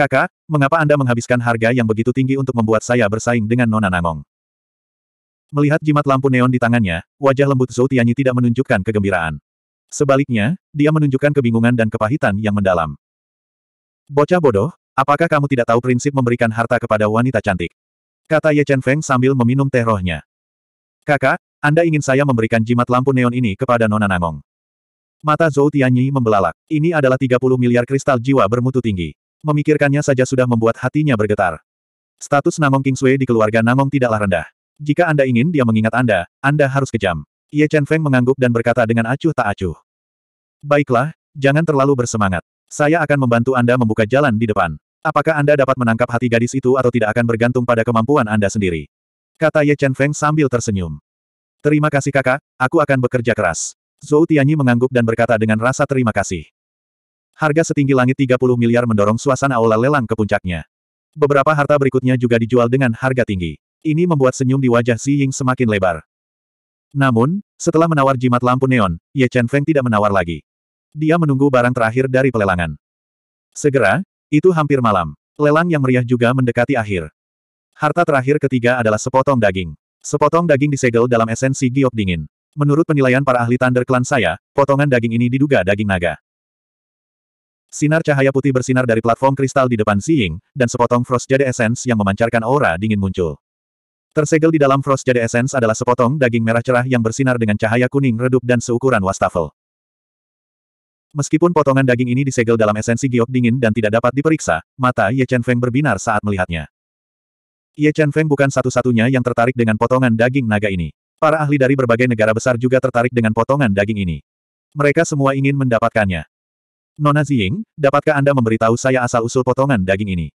Kakak, mengapa Anda menghabiskan harga yang begitu tinggi untuk membuat saya bersaing dengan Nona Nangong? Melihat jimat lampu neon di tangannya, wajah lembut Zhou Tianyi tidak menunjukkan kegembiraan. Sebaliknya, dia menunjukkan kebingungan dan kepahitan yang mendalam. Bocah bodoh, apakah kamu tidak tahu prinsip memberikan harta kepada wanita cantik? Kata Ye Chen Feng sambil meminum teh rohnya. Kakak, Anda ingin saya memberikan jimat lampu neon ini kepada Nona Nangong. Mata Zhou Tianyi membelalak. Ini adalah 30 miliar kristal jiwa bermutu tinggi. Memikirkannya saja sudah membuat hatinya bergetar. Status Namong Sui di keluarga Namong tidaklah rendah. Jika Anda ingin dia mengingat Anda, Anda harus kejam. Ye Chen Feng mengangguk dan berkata dengan acuh tak acuh. Baiklah, jangan terlalu bersemangat. Saya akan membantu Anda membuka jalan di depan. Apakah Anda dapat menangkap hati gadis itu atau tidak akan bergantung pada kemampuan Anda sendiri? Kata Ye Chen Feng sambil tersenyum. Terima kasih kakak, aku akan bekerja keras. Zhou Tianyi mengangguk dan berkata dengan rasa terima kasih. Harga setinggi langit 30 miliar mendorong suasana aula lelang ke puncaknya. Beberapa harta berikutnya juga dijual dengan harga tinggi. Ini membuat senyum di wajah Xi Ying semakin lebar. Namun, setelah menawar jimat lampu neon, Ye Chen Feng tidak menawar lagi. Dia menunggu barang terakhir dari pelelangan. Segera, itu hampir malam. Lelang yang meriah juga mendekati akhir. Harta terakhir ketiga adalah sepotong daging. Sepotong daging disegel dalam esensi giok dingin. Menurut penilaian para ahli Thunder Clan saya, potongan daging ini diduga daging naga. Sinar cahaya putih bersinar dari platform kristal di depan Siing, dan sepotong Frost Jade Essence yang memancarkan aura dingin muncul. Tersegel di dalam Frost Jade Essence adalah sepotong daging merah cerah yang bersinar dengan cahaya kuning redup dan seukuran wastafel. Meskipun potongan daging ini disegel dalam esensi giok dingin dan tidak dapat diperiksa, mata Ye Chen Feng berbinar saat melihatnya. Ye Chen Feng bukan satu-satunya yang tertarik dengan potongan daging naga ini. Para ahli dari berbagai negara besar juga tertarik dengan potongan daging ini. Mereka semua ingin mendapatkannya. Nona Ziying, dapatkah Anda memberitahu saya asal-usul potongan daging ini?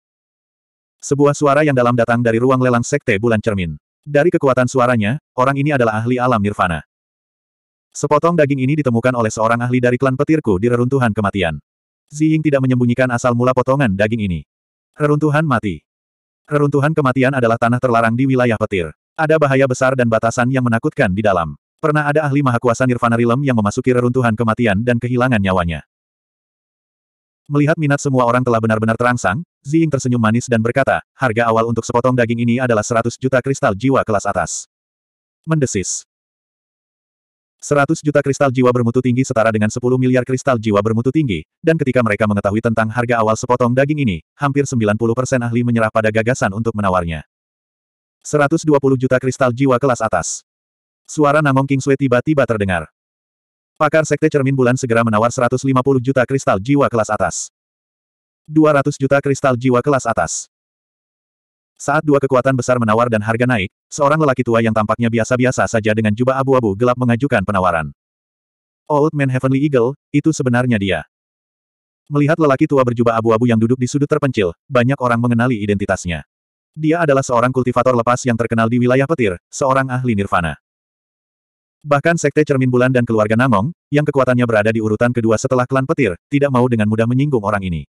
Sebuah suara yang dalam datang dari ruang lelang sekte bulan cermin. Dari kekuatan suaranya, orang ini adalah ahli alam nirvana. Sepotong daging ini ditemukan oleh seorang ahli dari klan petirku di reruntuhan kematian. Ziying tidak menyembunyikan asal mula potongan daging ini. Reruntuhan mati. Reruntuhan kematian adalah tanah terlarang di wilayah petir. Ada bahaya besar dan batasan yang menakutkan di dalam. Pernah ada ahli maha kuasa Nirvana Rilem yang memasuki reruntuhan kematian dan kehilangan nyawanya. Melihat minat semua orang telah benar-benar terangsang, Ziying tersenyum manis dan berkata, harga awal untuk sepotong daging ini adalah 100 juta kristal jiwa kelas atas. Mendesis. 100 juta kristal jiwa bermutu tinggi setara dengan 10 miliar kristal jiwa bermutu tinggi, dan ketika mereka mengetahui tentang harga awal sepotong daging ini, hampir 90% ahli menyerah pada gagasan untuk menawarnya. 120 juta kristal jiwa kelas atas. Suara Namong Kingsui tiba-tiba terdengar. Pakar Sekte Cermin Bulan segera menawar 150 juta kristal jiwa kelas atas. 200 juta kristal jiwa kelas atas. Saat dua kekuatan besar menawar dan harga naik, seorang lelaki tua yang tampaknya biasa-biasa saja dengan jubah abu-abu gelap mengajukan penawaran. Old Man Heavenly Eagle, itu sebenarnya dia. Melihat lelaki tua berjubah abu-abu yang duduk di sudut terpencil, banyak orang mengenali identitasnya. Dia adalah seorang kultivator lepas yang terkenal di wilayah petir, seorang ahli nirvana. Bahkan Sekte Cermin Bulan dan keluarga Namong, yang kekuatannya berada di urutan kedua setelah klan petir, tidak mau dengan mudah menyinggung orang ini.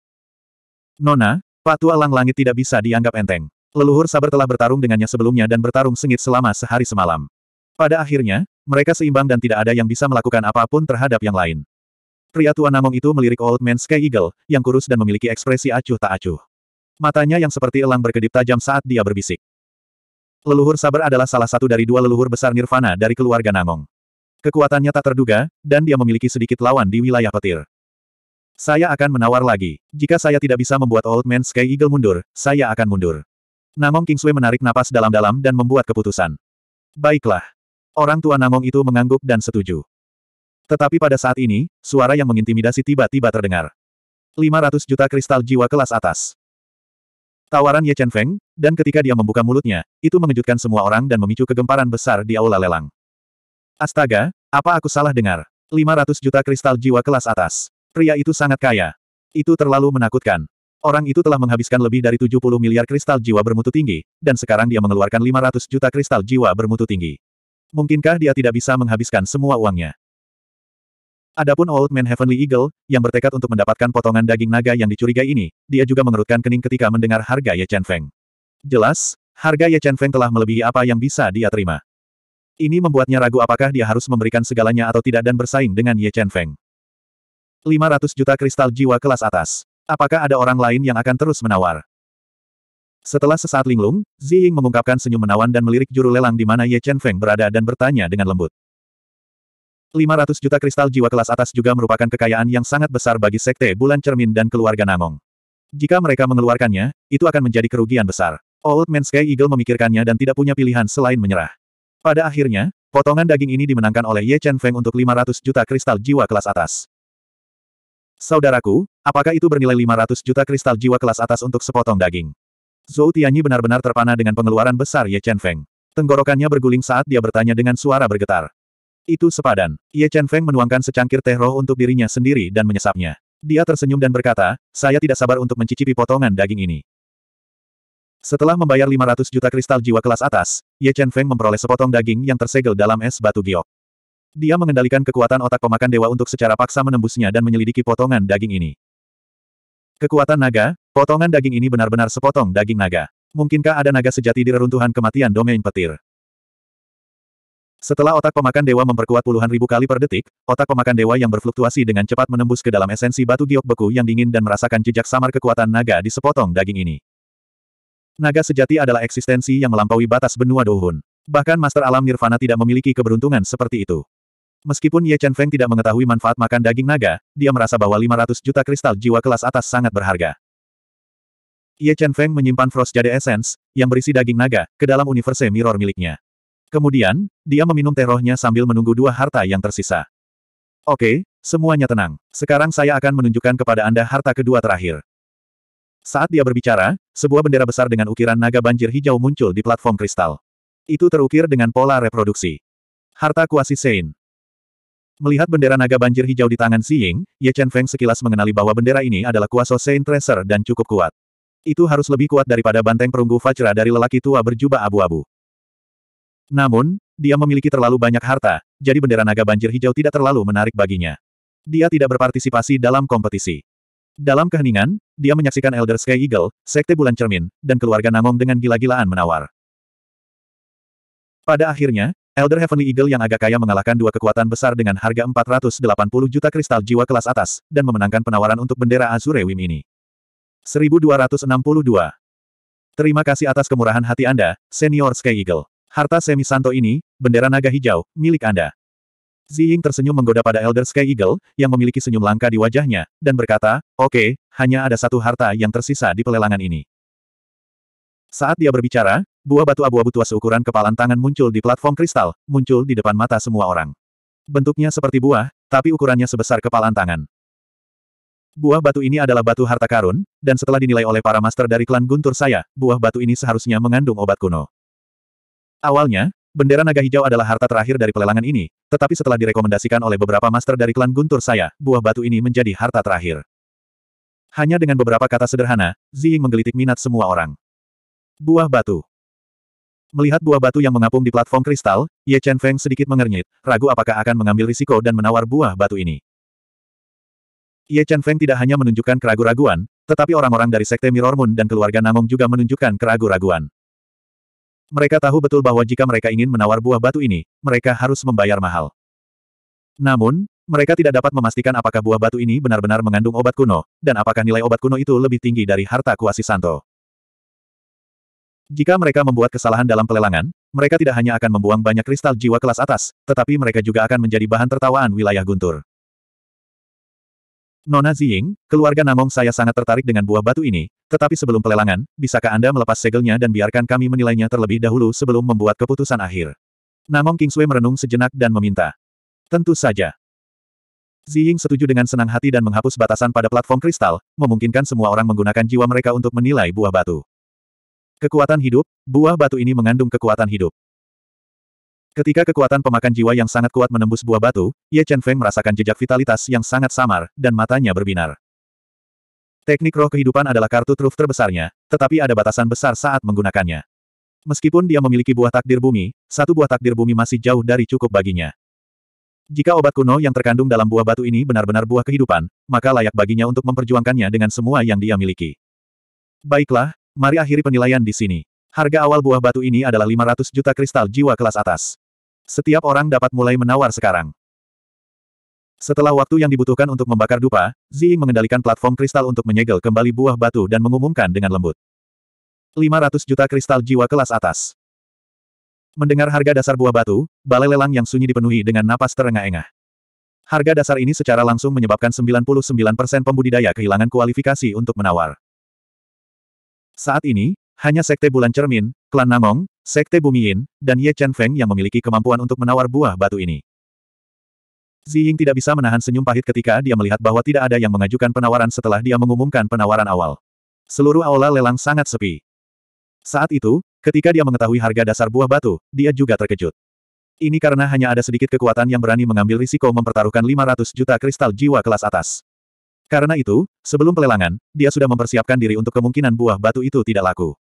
Nona, Patua Lang Langit tidak bisa dianggap enteng. Leluhur sabar telah bertarung dengannya sebelumnya dan bertarung sengit selama sehari semalam. Pada akhirnya, mereka seimbang dan tidak ada yang bisa melakukan apapun terhadap yang lain. Pria tua Namong itu melirik Old Man Sky Eagle, yang kurus dan memiliki ekspresi acuh tak acuh. Matanya yang seperti elang berkedip tajam saat dia berbisik. Leluhur Saber adalah salah satu dari dua leluhur besar Nirvana dari keluarga Namong. Kekuatannya tak terduga, dan dia memiliki sedikit lawan di wilayah petir. Saya akan menawar lagi. Jika saya tidak bisa membuat Old Man Sky Eagle mundur, saya akan mundur. Namong Kingsway menarik napas dalam-dalam dan membuat keputusan. Baiklah. Orang tua Namong itu mengangguk dan setuju. Tetapi pada saat ini, suara yang mengintimidasi tiba-tiba terdengar. 500 juta kristal jiwa kelas atas. Tawaran Ye Chen Feng, dan ketika dia membuka mulutnya, itu mengejutkan semua orang dan memicu kegemparan besar di aula lelang. Astaga, apa aku salah dengar? 500 juta kristal jiwa kelas atas. Pria itu sangat kaya. Itu terlalu menakutkan. Orang itu telah menghabiskan lebih dari 70 miliar kristal jiwa bermutu tinggi, dan sekarang dia mengeluarkan 500 juta kristal jiwa bermutu tinggi. Mungkinkah dia tidak bisa menghabiskan semua uangnya? Adapun Old Man Heavenly Eagle, yang bertekad untuk mendapatkan potongan daging naga yang dicurigai ini, dia juga mengerutkan kening ketika mendengar harga Ye Chen Feng. Jelas, harga Ye Chen Feng telah melebihi apa yang bisa dia terima. Ini membuatnya ragu apakah dia harus memberikan segalanya atau tidak dan bersaing dengan Ye Chen Feng. 500 juta kristal jiwa kelas atas. Apakah ada orang lain yang akan terus menawar? Setelah sesaat linglung, Ziying mengungkapkan senyum menawan dan melirik juru lelang di mana Ye Chen Feng berada dan bertanya dengan lembut. 500 juta kristal jiwa kelas atas juga merupakan kekayaan yang sangat besar bagi Sekte Bulan Cermin dan keluarga Namong. Jika mereka mengeluarkannya, itu akan menjadi kerugian besar. Old Man Sky Eagle memikirkannya dan tidak punya pilihan selain menyerah. Pada akhirnya, potongan daging ini dimenangkan oleh Ye Chen Feng untuk 500 juta kristal jiwa kelas atas. Saudaraku, apakah itu bernilai 500 juta kristal jiwa kelas atas untuk sepotong daging? Zhou Tianyi benar-benar terpana dengan pengeluaran besar Ye Chen Feng. Tenggorokannya berguling saat dia bertanya dengan suara bergetar. Itu sepadan. Ye Chen Feng menuangkan secangkir teh roh untuk dirinya sendiri dan menyesapnya. Dia tersenyum dan berkata, saya tidak sabar untuk mencicipi potongan daging ini. Setelah membayar 500 juta kristal jiwa kelas atas, Ye Chen Feng memperoleh sepotong daging yang tersegel dalam es batu giok. Dia mengendalikan kekuatan otak pemakan dewa untuk secara paksa menembusnya dan menyelidiki potongan daging ini. Kekuatan naga, potongan daging ini benar-benar sepotong daging naga. Mungkinkah ada naga sejati di reruntuhan kematian domain petir? Setelah otak pemakan dewa memperkuat puluhan ribu kali per detik, otak pemakan dewa yang berfluktuasi dengan cepat menembus ke dalam esensi batu giok beku yang dingin dan merasakan jejak samar kekuatan naga di sepotong daging ini. Naga sejati adalah eksistensi yang melampaui batas benua dohun. Bahkan Master Alam Nirvana tidak memiliki keberuntungan seperti itu. Meskipun Ye Chen Feng tidak mengetahui manfaat makan daging naga, dia merasa bahwa 500 juta kristal jiwa kelas atas sangat berharga. Ye Chen Feng menyimpan Frost Jade Essence, yang berisi daging naga, ke dalam universe mirror miliknya. Kemudian, dia meminum teh rohnya sambil menunggu dua harta yang tersisa. Oke, semuanya tenang. Sekarang saya akan menunjukkan kepada Anda harta kedua terakhir. Saat dia berbicara, sebuah bendera besar dengan ukiran naga banjir hijau muncul di platform kristal. Itu terukir dengan pola reproduksi. Harta kuasi Sein. Melihat bendera naga banjir hijau di tangan Xi Ying, Ye Chen Feng sekilas mengenali bahwa bendera ini adalah kuaso Sein Tracer dan cukup kuat. Itu harus lebih kuat daripada banteng perunggu Fajra dari lelaki tua berjubah abu-abu. Namun, dia memiliki terlalu banyak harta, jadi bendera naga banjir hijau tidak terlalu menarik baginya. Dia tidak berpartisipasi dalam kompetisi. Dalam keheningan, dia menyaksikan Elder Sky Eagle, Sekte Bulan Cermin, dan keluarga Namong dengan gila-gilaan menawar. Pada akhirnya, Elder Heavenly Eagle yang agak kaya mengalahkan dua kekuatan besar dengan harga 480 juta kristal jiwa kelas atas, dan memenangkan penawaran untuk bendera Azure Wim ini. 1262. Terima kasih atas kemurahan hati Anda, Senior Sky Eagle. Harta semi santo ini, bendera naga hijau, milik Anda. Ziying tersenyum menggoda pada Elder Sky Eagle, yang memiliki senyum langka di wajahnya, dan berkata, oke, okay, hanya ada satu harta yang tersisa di pelelangan ini. Saat dia berbicara, buah batu abu-abu tua seukuran kepalan tangan muncul di platform kristal, muncul di depan mata semua orang. Bentuknya seperti buah, tapi ukurannya sebesar kepalan tangan. Buah batu ini adalah batu harta karun, dan setelah dinilai oleh para master dari klan Guntur saya, buah batu ini seharusnya mengandung obat kuno. Awalnya, bendera naga hijau adalah harta terakhir dari pelelangan ini, tetapi setelah direkomendasikan oleh beberapa master dari klan Guntur saya, buah batu ini menjadi harta terakhir. Hanya dengan beberapa kata sederhana, Ziying menggelitik minat semua orang. Buah batu. Melihat buah batu yang mengapung di platform kristal, Ye Chen Feng sedikit mengernyit, ragu apakah akan mengambil risiko dan menawar buah batu ini. Ye Chen Feng tidak hanya menunjukkan keraguan-raguan, tetapi orang-orang dari Sekte Mirror Moon dan keluarga Namong juga menunjukkan keraguan-raguan. Mereka tahu betul bahwa jika mereka ingin menawar buah batu ini, mereka harus membayar mahal. Namun, mereka tidak dapat memastikan apakah buah batu ini benar-benar mengandung obat kuno, dan apakah nilai obat kuno itu lebih tinggi dari harta kuasi Santo. Jika mereka membuat kesalahan dalam pelelangan, mereka tidak hanya akan membuang banyak kristal jiwa kelas atas, tetapi mereka juga akan menjadi bahan tertawaan wilayah guntur. Nona Ziying, keluarga Namong saya sangat tertarik dengan buah batu ini, tetapi sebelum pelelangan, bisakah Anda melepas segelnya dan biarkan kami menilainya terlebih dahulu sebelum membuat keputusan akhir? Namong King Kingsway merenung sejenak dan meminta. Tentu saja. Ziying setuju dengan senang hati dan menghapus batasan pada platform kristal, memungkinkan semua orang menggunakan jiwa mereka untuk menilai buah batu. Kekuatan hidup, buah batu ini mengandung kekuatan hidup. Ketika kekuatan pemakan jiwa yang sangat kuat menembus buah batu, Ye Chen Feng merasakan jejak vitalitas yang sangat samar, dan matanya berbinar. Teknik roh kehidupan adalah kartu truf terbesarnya, tetapi ada batasan besar saat menggunakannya. Meskipun dia memiliki buah takdir bumi, satu buah takdir bumi masih jauh dari cukup baginya. Jika obat kuno yang terkandung dalam buah batu ini benar-benar buah kehidupan, maka layak baginya untuk memperjuangkannya dengan semua yang dia miliki. Baiklah, mari akhiri penilaian di sini. Harga awal buah batu ini adalah 500 juta kristal jiwa kelas atas. Setiap orang dapat mulai menawar sekarang. Setelah waktu yang dibutuhkan untuk membakar dupa, Ziying mengendalikan platform kristal untuk menyegel kembali buah batu dan mengumumkan dengan lembut. 500 juta kristal jiwa kelas atas. Mendengar harga dasar buah batu, balai lelang yang sunyi dipenuhi dengan napas terengah-engah. Harga dasar ini secara langsung menyebabkan 99% pembudidaya kehilangan kualifikasi untuk menawar. Saat ini, hanya Sekte Bulan Cermin, Klan Namong, Sekte Yin, dan Ye Chen Feng yang memiliki kemampuan untuk menawar buah batu ini. Ziying tidak bisa menahan senyum pahit ketika dia melihat bahwa tidak ada yang mengajukan penawaran setelah dia mengumumkan penawaran awal. Seluruh aula lelang sangat sepi. Saat itu, ketika dia mengetahui harga dasar buah batu, dia juga terkejut. Ini karena hanya ada sedikit kekuatan yang berani mengambil risiko mempertaruhkan 500 juta kristal jiwa kelas atas. Karena itu, sebelum pelelangan, dia sudah mempersiapkan diri untuk kemungkinan buah batu itu tidak laku.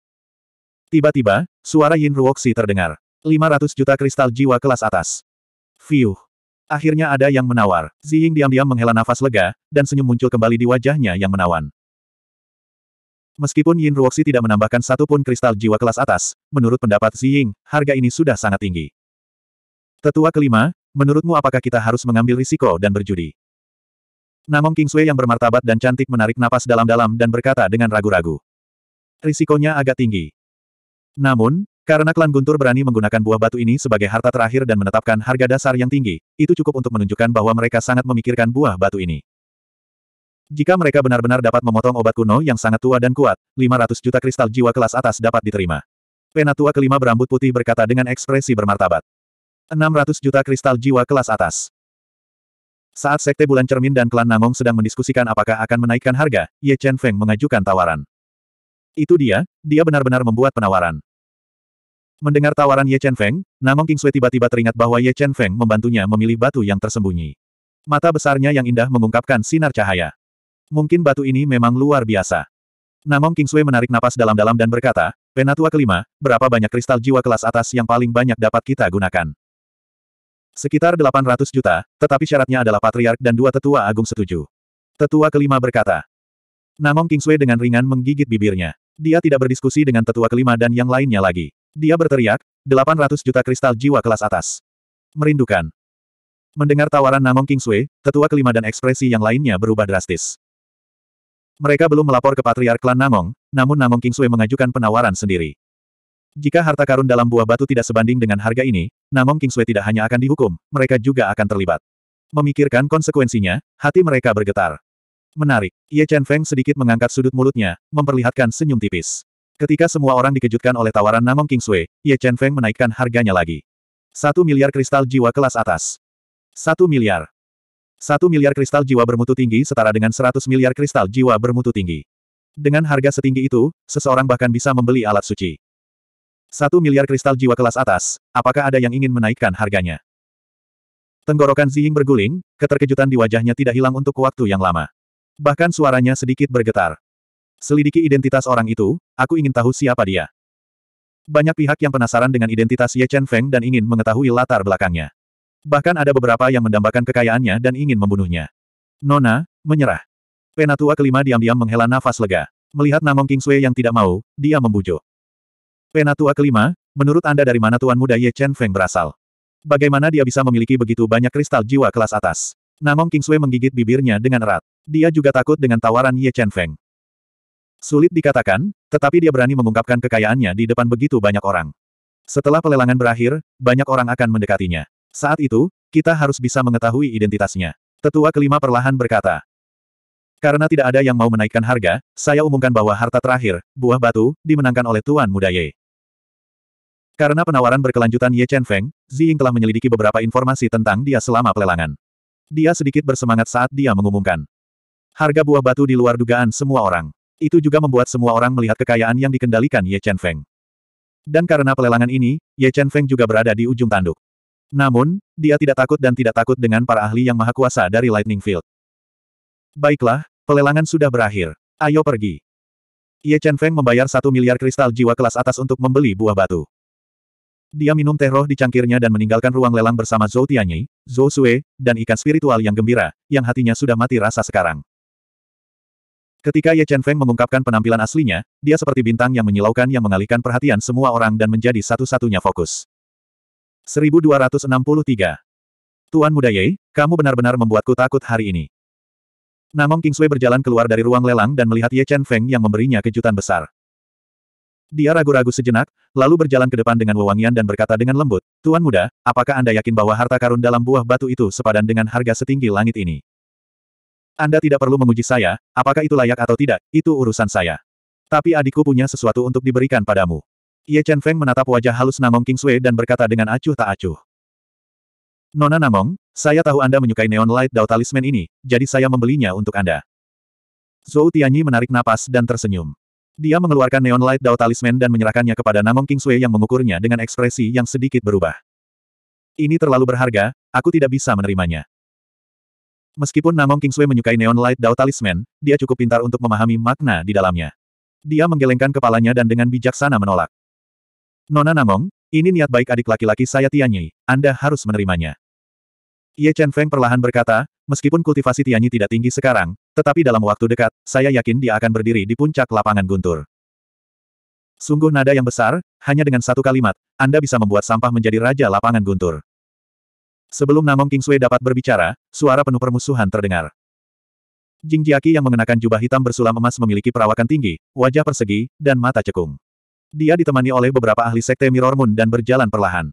Tiba-tiba, suara Yin Ruoxi terdengar. 500 juta kristal jiwa kelas atas. Fiuh. Akhirnya ada yang menawar. Ziying diam-diam menghela nafas lega, dan senyum muncul kembali di wajahnya yang menawan. Meskipun Yin Ruoxi tidak menambahkan satu pun kristal jiwa kelas atas, menurut pendapat Ziying, harga ini sudah sangat tinggi. Tetua kelima, menurutmu apakah kita harus mengambil risiko dan berjudi? Namong Kingsway yang bermartabat dan cantik menarik napas dalam-dalam dan berkata dengan ragu-ragu. Risikonya agak tinggi. Namun, karena klan Guntur berani menggunakan buah batu ini sebagai harta terakhir dan menetapkan harga dasar yang tinggi, itu cukup untuk menunjukkan bahwa mereka sangat memikirkan buah batu ini. Jika mereka benar-benar dapat memotong obat kuno yang sangat tua dan kuat, 500 juta kristal jiwa kelas atas dapat diterima. Penatua kelima berambut putih berkata dengan ekspresi bermartabat. 600 juta kristal jiwa kelas atas. Saat Sekte Bulan Cermin dan klan Nangong sedang mendiskusikan apakah akan menaikkan harga, Ye Chen Feng mengajukan tawaran. Itu dia, dia benar-benar membuat penawaran. Mendengar tawaran Ye Chen Feng, Namong King tiba-tiba teringat bahwa Ye Chen Feng membantunya memilih batu yang tersembunyi. Mata besarnya yang indah mengungkapkan sinar cahaya. Mungkin batu ini memang luar biasa. Namong King Sui menarik napas dalam-dalam dan berkata, Penatua kelima, berapa banyak kristal jiwa kelas atas yang paling banyak dapat kita gunakan? Sekitar 800 juta, tetapi syaratnya adalah patriark dan dua tetua agung setuju. Tetua kelima berkata. Namong King Sui dengan ringan menggigit bibirnya. Dia tidak berdiskusi dengan tetua kelima dan yang lainnya lagi. Dia berteriak, 800 juta kristal jiwa kelas atas. Merindukan. Mendengar tawaran Namong Kingsway, tetua kelima dan ekspresi yang lainnya berubah drastis. Mereka belum melapor ke Patriark Klan Namong, namun Namong Kingsway mengajukan penawaran sendiri. Jika harta karun dalam buah batu tidak sebanding dengan harga ini, Namong Kingsway tidak hanya akan dihukum, mereka juga akan terlibat. Memikirkan konsekuensinya, hati mereka bergetar. Menarik, Ye Chen Feng sedikit mengangkat sudut mulutnya, memperlihatkan senyum tipis. Ketika semua orang dikejutkan oleh tawaran Namong King Sui, Ye Chen Feng menaikkan harganya lagi. Satu miliar kristal jiwa kelas atas. Satu miliar. Satu miliar kristal jiwa bermutu tinggi setara dengan seratus miliar kristal jiwa bermutu tinggi. Dengan harga setinggi itu, seseorang bahkan bisa membeli alat suci. Satu miliar kristal jiwa kelas atas, apakah ada yang ingin menaikkan harganya? Tenggorokan Ziying berguling, keterkejutan di wajahnya tidak hilang untuk waktu yang lama. Bahkan suaranya sedikit bergetar. Selidiki identitas orang itu, aku ingin tahu siapa dia. Banyak pihak yang penasaran dengan identitas Ye Chen Feng dan ingin mengetahui latar belakangnya. Bahkan ada beberapa yang mendambakan kekayaannya dan ingin membunuhnya. Nona, menyerah. Penatua kelima diam-diam menghela nafas lega. Melihat Namong King Sui yang tidak mau, dia membujuk. Penatua kelima, menurut Anda dari mana Tuan Muda Ye Chen Feng berasal? Bagaimana dia bisa memiliki begitu banyak kristal jiwa kelas atas? Namong King Sui menggigit bibirnya dengan erat. Dia juga takut dengan tawaran Ye Chen Feng. Sulit dikatakan, tetapi dia berani mengungkapkan kekayaannya di depan begitu banyak orang. Setelah pelelangan berakhir, banyak orang akan mendekatinya. Saat itu, kita harus bisa mengetahui identitasnya. Tetua kelima perlahan berkata. Karena tidak ada yang mau menaikkan harga, saya umumkan bahwa harta terakhir, buah batu, dimenangkan oleh Tuan Muda Ye. Karena penawaran berkelanjutan Ye Chen Feng, Ying telah menyelidiki beberapa informasi tentang dia selama pelelangan. Dia sedikit bersemangat saat dia mengumumkan. Harga buah batu di luar dugaan semua orang. Itu juga membuat semua orang melihat kekayaan yang dikendalikan Ye Chen Feng. Dan karena pelelangan ini, Ye Chen Feng juga berada di ujung tanduk. Namun, dia tidak takut dan tidak takut dengan para ahli yang maha kuasa dari Lightning Field. Baiklah, pelelangan sudah berakhir. Ayo pergi. Ye Chen Feng membayar satu miliar kristal jiwa kelas atas untuk membeli buah batu. Dia minum teh roh di cangkirnya dan meninggalkan ruang lelang bersama Zhou Tianyi, Zhou Sui, dan ikan spiritual yang gembira, yang hatinya sudah mati rasa sekarang. Ketika Ye Chen Feng mengungkapkan penampilan aslinya, dia seperti bintang yang menyilaukan yang mengalihkan perhatian semua orang dan menjadi satu-satunya fokus. 1263. Tuan Muda Ye, kamu benar-benar membuatku takut hari ini. Namong Kingsway berjalan keluar dari ruang lelang dan melihat Ye Chen Feng yang memberinya kejutan besar. Dia ragu-ragu sejenak, lalu berjalan ke depan dengan wewangian dan berkata dengan lembut, Tuan Muda, apakah Anda yakin bahwa harta karun dalam buah batu itu sepadan dengan harga setinggi langit ini? Anda tidak perlu menguji saya, apakah itu layak atau tidak, itu urusan saya. Tapi adikku punya sesuatu untuk diberikan padamu. Ye Chen Feng menatap wajah halus Namong King Sui dan berkata dengan acuh tak acuh. Nona Namong, saya tahu Anda menyukai Neon Light Dao Talisman ini, jadi saya membelinya untuk Anda. Zhou Tianyi menarik napas dan tersenyum. Dia mengeluarkan Neon Light Dao Talisman dan menyerahkannya kepada Namong King Sui yang mengukurnya dengan ekspresi yang sedikit berubah. Ini terlalu berharga, aku tidak bisa menerimanya. Meskipun Namong Kingsway menyukai Neon Light Dao Talisman, dia cukup pintar untuk memahami makna di dalamnya. Dia menggelengkan kepalanya dan dengan bijaksana menolak. Nona Namong, ini niat baik adik laki-laki saya Tianyi, Anda harus menerimanya. Ye Chen Feng perlahan berkata, meskipun kultivasi Tianyi tidak tinggi sekarang, tetapi dalam waktu dekat, saya yakin dia akan berdiri di puncak lapangan guntur. Sungguh nada yang besar, hanya dengan satu kalimat, Anda bisa membuat sampah menjadi raja lapangan guntur. Sebelum Namong Sui dapat berbicara, suara penuh permusuhan terdengar. Jing Jiaki yang mengenakan jubah hitam bersulam emas memiliki perawakan tinggi, wajah persegi, dan mata cekung. Dia ditemani oleh beberapa ahli sekte Mirror Moon dan berjalan perlahan.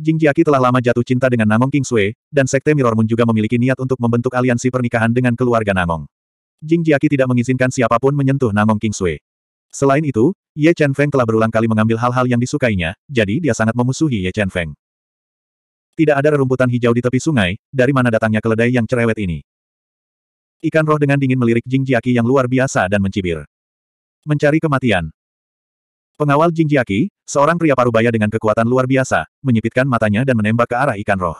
Jing Jiaki telah lama jatuh cinta dengan Namong Sui, dan sekte Mirror Moon juga memiliki niat untuk membentuk aliansi pernikahan dengan keluarga Namong. Jing Jiaki tidak mengizinkan siapapun menyentuh Namong Sui. Selain itu, Ye Chen Feng telah berulang kali mengambil hal-hal yang disukainya, jadi dia sangat memusuhi Ye Chen Feng. Tidak ada rerumputan hijau di tepi sungai, dari mana datangnya keledai yang cerewet ini. Ikan roh dengan dingin melirik Jing Jiaki yang luar biasa dan mencibir. Mencari kematian. Pengawal Jing Jiaki, seorang pria parubaya dengan kekuatan luar biasa, menyipitkan matanya dan menembak ke arah ikan roh.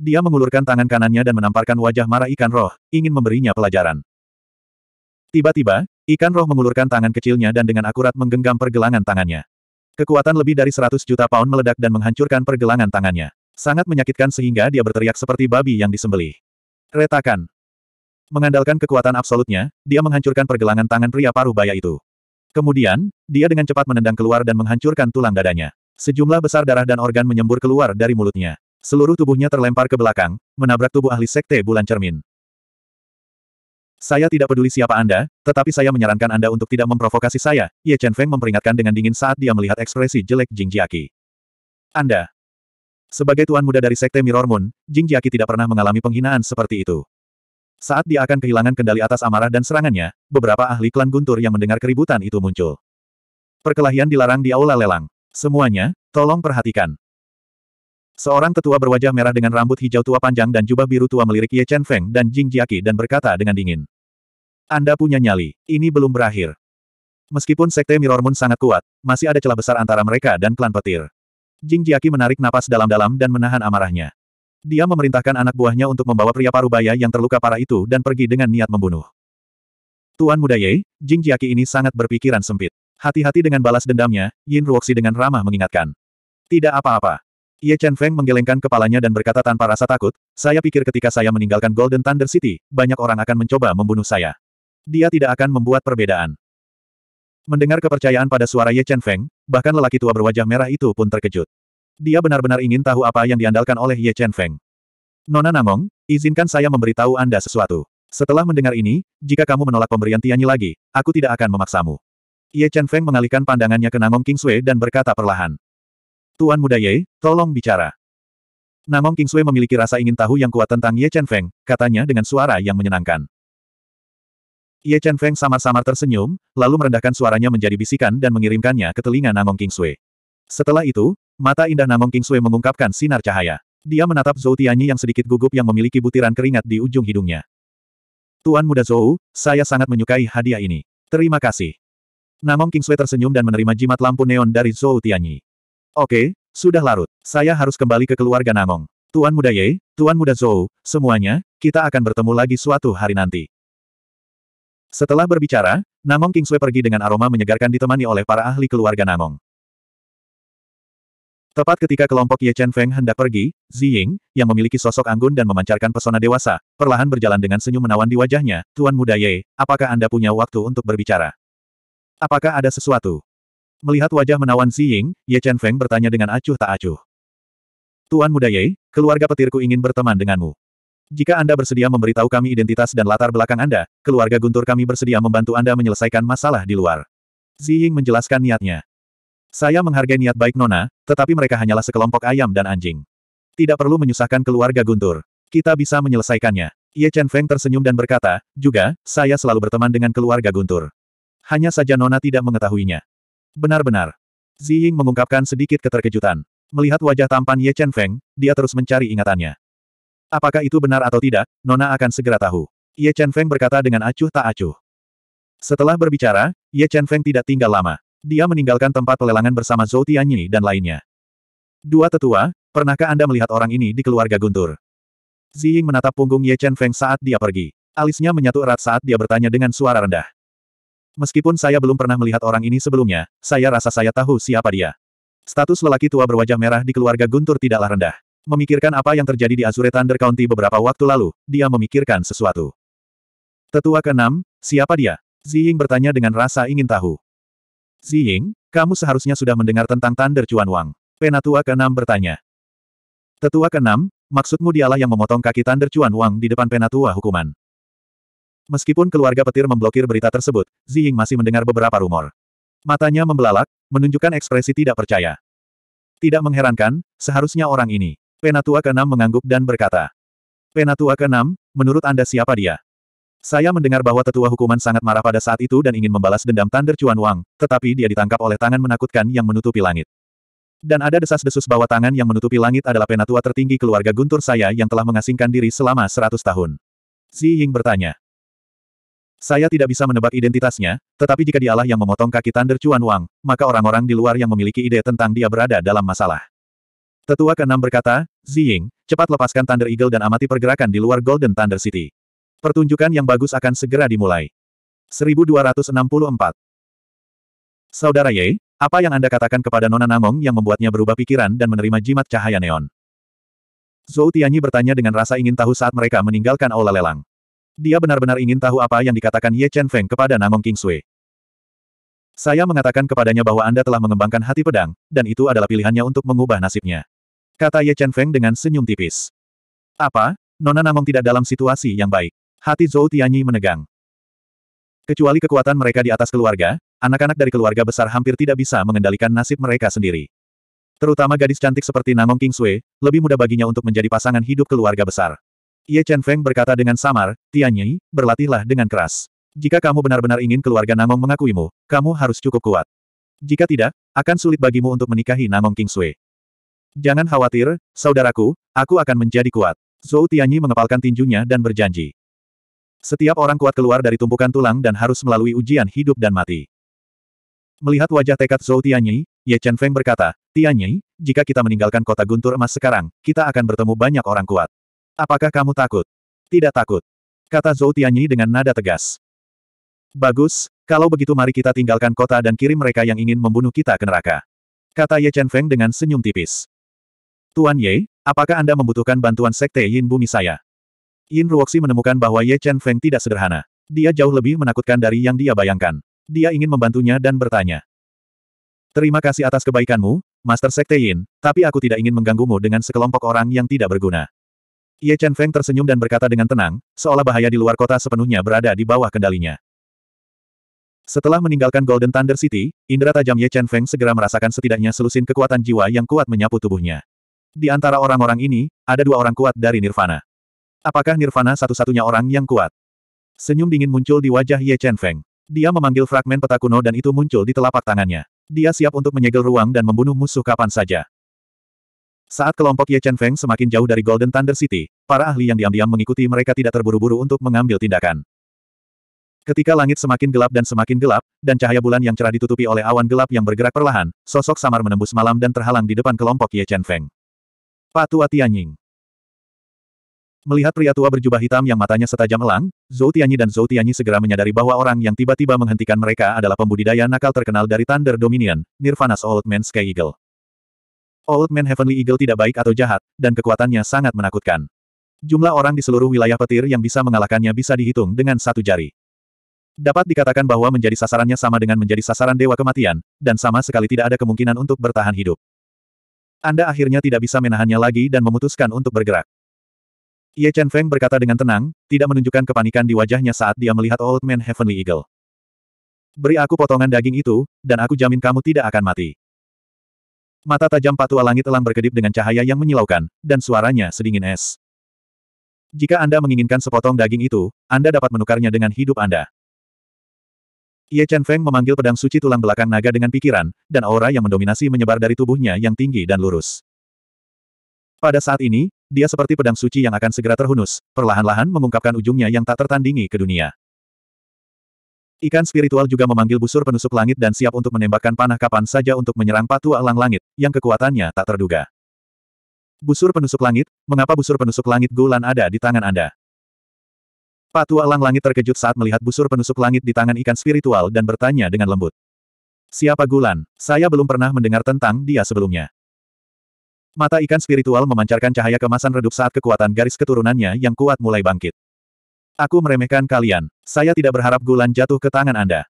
Dia mengulurkan tangan kanannya dan menamparkan wajah marah ikan roh, ingin memberinya pelajaran. Tiba-tiba, ikan roh mengulurkan tangan kecilnya dan dengan akurat menggenggam pergelangan tangannya. Kekuatan lebih dari 100 juta pound meledak dan menghancurkan pergelangan tangannya. Sangat menyakitkan sehingga dia berteriak seperti babi yang disembelih. Retakan. Mengandalkan kekuatan absolutnya, dia menghancurkan pergelangan tangan pria paruh baya itu. Kemudian, dia dengan cepat menendang keluar dan menghancurkan tulang dadanya. Sejumlah besar darah dan organ menyembur keluar dari mulutnya. Seluruh tubuhnya terlempar ke belakang, menabrak tubuh ahli sekte bulan cermin. Saya tidak peduli siapa Anda, tetapi saya menyarankan Anda untuk tidak memprovokasi saya, Ye Chen Feng memperingatkan dengan dingin saat dia melihat ekspresi jelek Jing Jiaki. Anda. Sebagai tuan muda dari Sekte Mirror Moon, Jing Jiaki tidak pernah mengalami penghinaan seperti itu. Saat dia akan kehilangan kendali atas amarah dan serangannya, beberapa ahli klan Guntur yang mendengar keributan itu muncul. Perkelahian dilarang di aula lelang. Semuanya, tolong perhatikan. Seorang tetua berwajah merah dengan rambut hijau tua panjang dan jubah biru tua melirik Ye Chen Feng dan Jing Jiaki dan berkata dengan dingin. Anda punya nyali, ini belum berakhir. Meskipun Sekte Mirror Moon sangat kuat, masih ada celah besar antara mereka dan klan petir. Jing Jiaki menarik napas dalam-dalam dan menahan amarahnya. Dia memerintahkan anak buahnya untuk membawa pria parubaya yang terluka parah itu dan pergi dengan niat membunuh. Tuan Muda Ye, Jing Jiaki ini sangat berpikiran sempit. Hati-hati dengan balas dendamnya, Yin Ruoxi dengan ramah mengingatkan. Tidak apa-apa. Ye Chen Feng menggelengkan kepalanya dan berkata tanpa rasa takut, saya pikir ketika saya meninggalkan Golden Thunder City, banyak orang akan mencoba membunuh saya. Dia tidak akan membuat perbedaan. Mendengar kepercayaan pada suara Ye Chen Feng, bahkan lelaki tua berwajah merah itu pun terkejut. Dia benar-benar ingin tahu apa yang diandalkan oleh Ye Chen Feng. Nona Namong, izinkan saya memberitahu Anda sesuatu. Setelah mendengar ini, jika kamu menolak pemberian Tianyi lagi, aku tidak akan memaksamu. Ye Chen Feng mengalihkan pandangannya ke Nangong Sui dan berkata perlahan. Tuan muda Ye, tolong bicara. Nangong Sui memiliki rasa ingin tahu yang kuat tentang Ye Chen Feng, katanya dengan suara yang menyenangkan. Ye Chen Feng samar-samar tersenyum, lalu merendahkan suaranya menjadi bisikan dan mengirimkannya ke telinga Namong King Sui. Setelah itu, mata indah Namong King Sui mengungkapkan sinar cahaya. Dia menatap Zhou Tianyi yang sedikit gugup yang memiliki butiran keringat di ujung hidungnya. Tuan muda Zhou, saya sangat menyukai hadiah ini. Terima kasih. Namong King Sui tersenyum dan menerima jimat lampu neon dari Zhou Tianyi. Oke, sudah larut. Saya harus kembali ke keluarga Namong. Tuan muda Ye, Tuan muda Zhou, semuanya, kita akan bertemu lagi suatu hari nanti. Setelah berbicara, Namong Kingsue pergi dengan aroma menyegarkan ditemani oleh para ahli keluarga Namong. Tepat ketika kelompok Ye Chen Feng hendak pergi, Zi Ying, yang memiliki sosok anggun dan memancarkan pesona dewasa, perlahan berjalan dengan senyum menawan di wajahnya, Tuan Muda Ye, apakah Anda punya waktu untuk berbicara? Apakah ada sesuatu? Melihat wajah menawan Zi Ying, Ye Chen Feng bertanya dengan acuh tak acuh. Tuan Muda Ye, keluarga petirku ingin berteman denganmu. Jika Anda bersedia memberitahu kami identitas dan latar belakang Anda, keluarga Guntur kami bersedia membantu Anda menyelesaikan masalah di luar. Ziying menjelaskan niatnya. Saya menghargai niat baik Nona, tetapi mereka hanyalah sekelompok ayam dan anjing. Tidak perlu menyusahkan keluarga Guntur. Kita bisa menyelesaikannya. Ye Chen Feng tersenyum dan berkata, juga, saya selalu berteman dengan keluarga Guntur. Hanya saja Nona tidak mengetahuinya. Benar-benar. Ziying mengungkapkan sedikit keterkejutan. Melihat wajah tampan Ye Chen Feng, dia terus mencari ingatannya. Apakah itu benar atau tidak, Nona akan segera tahu. Ye Chen Feng berkata dengan acuh tak acuh. Setelah berbicara, Ye Chen Feng tidak tinggal lama. Dia meninggalkan tempat pelelangan bersama Zhou Tianyi dan lainnya. Dua tetua, pernahkah Anda melihat orang ini di keluarga Guntur? Ziying menatap punggung Ye Chen Feng saat dia pergi. Alisnya menyatu erat saat dia bertanya dengan suara rendah. Meskipun saya belum pernah melihat orang ini sebelumnya, saya rasa saya tahu siapa dia. Status lelaki tua berwajah merah di keluarga Guntur tidaklah rendah. Memikirkan apa yang terjadi di Azure Thunder County beberapa waktu lalu, dia memikirkan sesuatu. Tetua keenam, siapa dia? Ziying bertanya dengan rasa ingin tahu. Ziying, kamu seharusnya sudah mendengar tentang Thunder Chuan Wang. Penatua keenam bertanya. Tetua keenam, maksudmu dialah yang memotong kaki Thunder Chuan Wang di depan penatua hukuman. Meskipun keluarga petir memblokir berita tersebut, Ziying masih mendengar beberapa rumor. Matanya membelalak, menunjukkan ekspresi tidak percaya. Tidak mengherankan, seharusnya orang ini. Penatua ke-6 mengangguk dan berkata. Penatua ke-6, menurut Anda siapa dia? Saya mendengar bahwa tetua hukuman sangat marah pada saat itu dan ingin membalas dendam Thunder Chuan Wang, tetapi dia ditangkap oleh tangan menakutkan yang menutupi langit. Dan ada desas-desus bahwa tangan yang menutupi langit adalah penatua tertinggi keluarga Guntur saya yang telah mengasingkan diri selama seratus tahun. Xi Ying bertanya. Saya tidak bisa menebak identitasnya, tetapi jika dialah yang memotong kaki Thunder Chuan Wang, maka orang-orang di luar yang memiliki ide tentang dia berada dalam masalah. Tetua keenam berkata, Ziying, cepat lepaskan Thunder Eagle dan amati pergerakan di luar Golden Thunder City. Pertunjukan yang bagus akan segera dimulai. 1264 Saudara Ye, apa yang Anda katakan kepada Nona Namong yang membuatnya berubah pikiran dan menerima jimat cahaya neon? Zhou Tianyi bertanya dengan rasa ingin tahu saat mereka meninggalkan aula lelang. Dia benar-benar ingin tahu apa yang dikatakan Ye Chen Feng kepada Namong King Kingsui. Saya mengatakan kepadanya bahwa Anda telah mengembangkan hati pedang, dan itu adalah pilihannya untuk mengubah nasibnya. Kata Ye Chen Feng dengan senyum tipis. Apa? Nona Namong tidak dalam situasi yang baik. Hati Zhou Tianyi menegang. Kecuali kekuatan mereka di atas keluarga, anak-anak dari keluarga besar hampir tidak bisa mengendalikan nasib mereka sendiri. Terutama gadis cantik seperti Namong King Sui, lebih mudah baginya untuk menjadi pasangan hidup keluarga besar. Ye Chen Feng berkata dengan samar, Tianyi, berlatihlah dengan keras. Jika kamu benar-benar ingin keluarga Namong mengakuimu, kamu harus cukup kuat. Jika tidak, akan sulit bagimu untuk menikahi Namong King Sui. Jangan khawatir, saudaraku, aku akan menjadi kuat. Zhou Tianyi mengepalkan tinjunya dan berjanji. Setiap orang kuat keluar dari tumpukan tulang dan harus melalui ujian hidup dan mati. Melihat wajah tekad Zhou Tianyi, Ye Chen Feng berkata, Tianyi, jika kita meninggalkan kota guntur emas sekarang, kita akan bertemu banyak orang kuat. Apakah kamu takut? Tidak takut. Kata Zhou Tianyi dengan nada tegas. Bagus, kalau begitu mari kita tinggalkan kota dan kirim mereka yang ingin membunuh kita ke neraka. Kata Ye Chen Feng dengan senyum tipis. Tuan Ye, apakah Anda membutuhkan bantuan Sekte Yin Bumi saya? Yin Ruoxi menemukan bahwa Ye Chen Feng tidak sederhana. Dia jauh lebih menakutkan dari yang dia bayangkan. Dia ingin membantunya dan bertanya. Terima kasih atas kebaikanmu, Master Sekte Yin, tapi aku tidak ingin mengganggumu dengan sekelompok orang yang tidak berguna. Ye Chen Feng tersenyum dan berkata dengan tenang, seolah bahaya di luar kota sepenuhnya berada di bawah kendalinya. Setelah meninggalkan Golden Thunder City, indera tajam Ye Chen Feng segera merasakan setidaknya selusin kekuatan jiwa yang kuat menyapu tubuhnya. Di antara orang-orang ini, ada dua orang kuat dari Nirvana. Apakah Nirvana satu-satunya orang yang kuat? Senyum dingin muncul di wajah Ye Chen Feng. Dia memanggil fragmen peta kuno dan itu muncul di telapak tangannya. Dia siap untuk menyegel ruang dan membunuh musuh kapan saja. Saat kelompok Ye Chen Feng semakin jauh dari Golden Thunder City, para ahli yang diam-diam mengikuti mereka tidak terburu-buru untuk mengambil tindakan. Ketika langit semakin gelap dan semakin gelap, dan cahaya bulan yang cerah ditutupi oleh awan gelap yang bergerak perlahan, sosok samar menembus malam dan terhalang di depan kelompok Ye Chen Feng. Pak Tua Tianying. Melihat pria tua berjubah hitam yang matanya setajam elang, Zhou Tianyi dan Zhou Tianyi segera menyadari bahwa orang yang tiba-tiba menghentikan mereka adalah pembudidaya nakal terkenal dari Thunder Dominion, Nirvana's Old Man Sky Eagle. Old Man Heavenly Eagle tidak baik atau jahat, dan kekuatannya sangat menakutkan. Jumlah orang di seluruh wilayah petir yang bisa mengalahkannya bisa dihitung dengan satu jari. Dapat dikatakan bahwa menjadi sasarannya sama dengan menjadi sasaran dewa kematian, dan sama sekali tidak ada kemungkinan untuk bertahan hidup. Anda akhirnya tidak bisa menahannya lagi dan memutuskan untuk bergerak. Ye Chen Feng berkata dengan tenang, tidak menunjukkan kepanikan di wajahnya saat dia melihat Old Man Heavenly Eagle. Beri aku potongan daging itu, dan aku jamin kamu tidak akan mati. Mata tajam patua langit elang berkedip dengan cahaya yang menyilaukan, dan suaranya sedingin es. Jika Anda menginginkan sepotong daging itu, Anda dapat menukarnya dengan hidup Anda. Ye Chen Feng memanggil pedang suci tulang belakang naga dengan pikiran, dan aura yang mendominasi menyebar dari tubuhnya yang tinggi dan lurus. Pada saat ini, dia seperti pedang suci yang akan segera terhunus, perlahan-lahan mengungkapkan ujungnya yang tak tertandingi ke dunia. Ikan spiritual juga memanggil busur penusuk langit dan siap untuk menembakkan panah kapan saja untuk menyerang patu alang langit, yang kekuatannya tak terduga. Busur penusuk langit, mengapa busur penusuk langit gulan ada di tangan Anda? Patu Alang Langit terkejut saat melihat busur penusuk langit di tangan ikan spiritual dan bertanya dengan lembut. Siapa Gulan? Saya belum pernah mendengar tentang dia sebelumnya. Mata ikan spiritual memancarkan cahaya kemasan redup saat kekuatan garis keturunannya yang kuat mulai bangkit. Aku meremehkan kalian. Saya tidak berharap Gulan jatuh ke tangan Anda.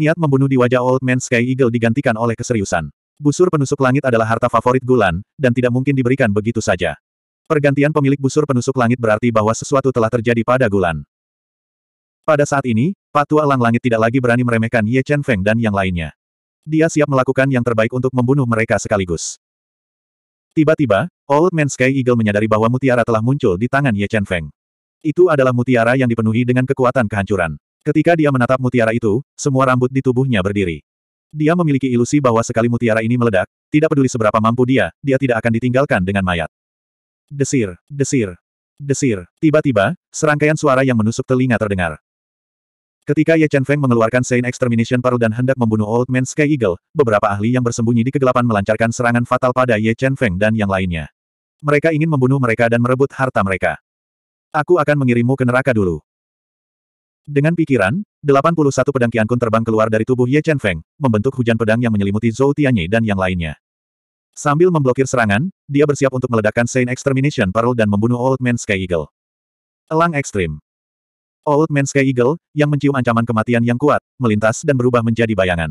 Niat membunuh di wajah Old Man Sky Eagle digantikan oleh keseriusan. Busur penusuk langit adalah harta favorit Gulan, dan tidak mungkin diberikan begitu saja. Pergantian pemilik busur penusuk langit berarti bahwa sesuatu telah terjadi pada Gulan. Pada saat ini, Patua Lang Langit tidak lagi berani meremehkan Ye Chen Feng dan yang lainnya. Dia siap melakukan yang terbaik untuk membunuh mereka sekaligus. Tiba-tiba, Old Man Sky Eagle menyadari bahwa mutiara telah muncul di tangan Ye Chen Feng. Itu adalah mutiara yang dipenuhi dengan kekuatan kehancuran. Ketika dia menatap mutiara itu, semua rambut di tubuhnya berdiri. Dia memiliki ilusi bahwa sekali mutiara ini meledak, tidak peduli seberapa mampu dia, dia tidak akan ditinggalkan dengan mayat. Desir, desir, desir. Tiba-tiba, serangkaian suara yang menusuk telinga terdengar. Ketika Ye Chen Feng mengeluarkan Sein Extermination Paru dan hendak membunuh Old Man Sky Eagle, beberapa ahli yang bersembunyi di kegelapan melancarkan serangan fatal pada Ye Chen Feng dan yang lainnya. Mereka ingin membunuh mereka dan merebut harta mereka. Aku akan mengirimmu ke neraka dulu. Dengan pikiran, 81 pedang Qiankun terbang keluar dari tubuh Ye Chen Feng, membentuk hujan pedang yang menyelimuti Zhou Tianyi dan yang lainnya. Sambil memblokir serangan, dia bersiap untuk meledakkan Saint Extermination Pearl dan membunuh Old Man Sky Eagle. Elang ekstrim. Old Man Sky Eagle, yang mencium ancaman kematian yang kuat, melintas dan berubah menjadi bayangan.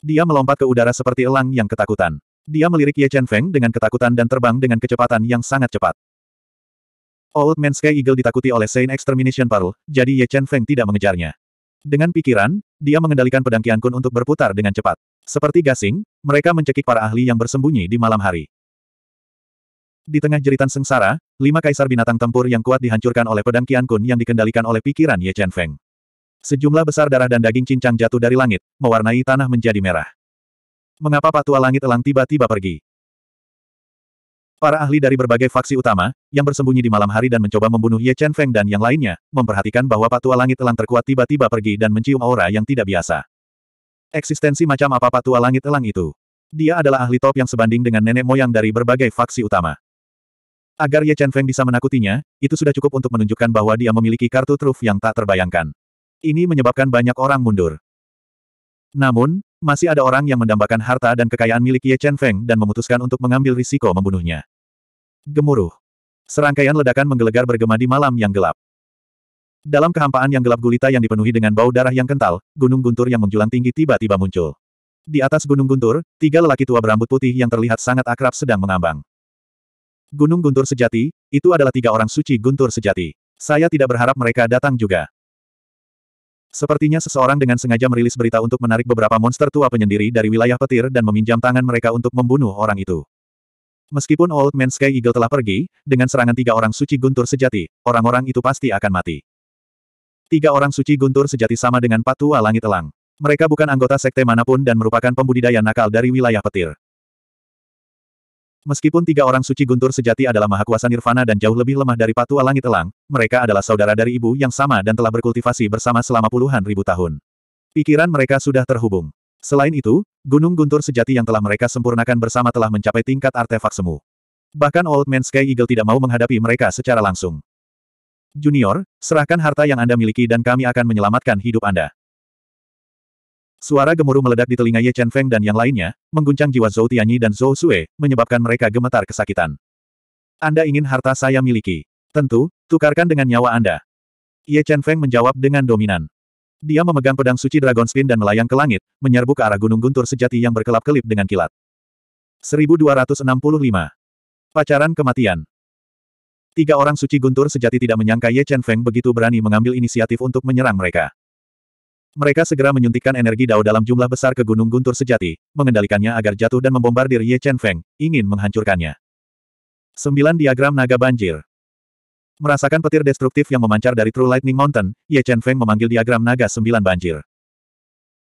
Dia melompat ke udara seperti elang yang ketakutan. Dia melirik Ye Chen Feng dengan ketakutan dan terbang dengan kecepatan yang sangat cepat. Old Man Sky Eagle ditakuti oleh Saint Extermination Pearl, jadi Ye Chen Feng tidak mengejarnya. Dengan pikiran, dia mengendalikan pedang Qiankun untuk berputar dengan cepat. Seperti gasing, mereka mencekik para ahli yang bersembunyi di malam hari. Di tengah jeritan sengsara, lima kaisar binatang tempur yang kuat dihancurkan oleh pedang Qian Kun yang dikendalikan oleh pikiran Ye Chen Feng. Sejumlah besar darah dan daging cincang jatuh dari langit, mewarnai tanah menjadi merah. Mengapa patua langit elang tiba-tiba pergi? Para ahli dari berbagai faksi utama, yang bersembunyi di malam hari dan mencoba membunuh Ye Chen Feng dan yang lainnya, memperhatikan bahwa patua langit elang terkuat tiba-tiba pergi dan mencium aura yang tidak biasa. Eksistensi macam apa patua langit elang itu? Dia adalah ahli top yang sebanding dengan nenek moyang dari berbagai faksi utama. Agar Ye Chen Feng bisa menakutinya, itu sudah cukup untuk menunjukkan bahwa dia memiliki kartu truf yang tak terbayangkan. Ini menyebabkan banyak orang mundur. Namun, masih ada orang yang mendambakan harta dan kekayaan milik Ye Chen Feng dan memutuskan untuk mengambil risiko membunuhnya. Gemuruh. Serangkaian ledakan menggelegar bergema di malam yang gelap. Dalam kehampaan yang gelap gulita yang dipenuhi dengan bau darah yang kental, gunung guntur yang menjulang tinggi tiba-tiba muncul. Di atas gunung guntur, tiga lelaki tua berambut putih yang terlihat sangat akrab sedang mengambang. Gunung guntur sejati, itu adalah tiga orang suci guntur sejati. Saya tidak berharap mereka datang juga. Sepertinya seseorang dengan sengaja merilis berita untuk menarik beberapa monster tua penyendiri dari wilayah petir dan meminjam tangan mereka untuk membunuh orang itu. Meskipun Old Man Sky Eagle telah pergi, dengan serangan tiga orang suci guntur sejati, orang-orang itu pasti akan mati. Tiga orang suci guntur sejati sama dengan patua langit elang. Mereka bukan anggota sekte manapun dan merupakan pembudidaya nakal dari wilayah petir. Meskipun tiga orang suci guntur sejati adalah mahakuasa nirvana dan jauh lebih lemah dari patua langit elang, mereka adalah saudara dari ibu yang sama dan telah berkultivasi bersama selama puluhan ribu tahun. Pikiran mereka sudah terhubung. Selain itu, gunung guntur sejati yang telah mereka sempurnakan bersama telah mencapai tingkat artefak semu. Bahkan Old Man Sky Eagle tidak mau menghadapi mereka secara langsung. Junior, serahkan harta yang Anda miliki dan kami akan menyelamatkan hidup Anda. Suara gemuruh meledak di telinga Ye Chen Feng dan yang lainnya, mengguncang jiwa Zhou Tianyi dan Zhou Sue, menyebabkan mereka gemetar kesakitan. Anda ingin harta saya miliki. Tentu, tukarkan dengan nyawa Anda. Ye Chen Feng menjawab dengan dominan. Dia memegang pedang suci Dragon Spin dan melayang ke langit, menyerbu ke arah gunung guntur sejati yang berkelap-kelip dengan kilat. 1265. Pacaran kematian. Tiga orang suci guntur sejati tidak menyangka Ye Chen Feng begitu berani mengambil inisiatif untuk menyerang mereka. Mereka segera menyuntikkan energi Dao dalam jumlah besar ke Gunung Guntur Sejati, mengendalikannya agar jatuh dan membombardir Ye Chen Feng, ingin menghancurkannya. sembilan Diagram Naga Banjir Merasakan petir destruktif yang memancar dari True Lightning Mountain, Ye Chen Feng memanggil diagram Naga sembilan Banjir.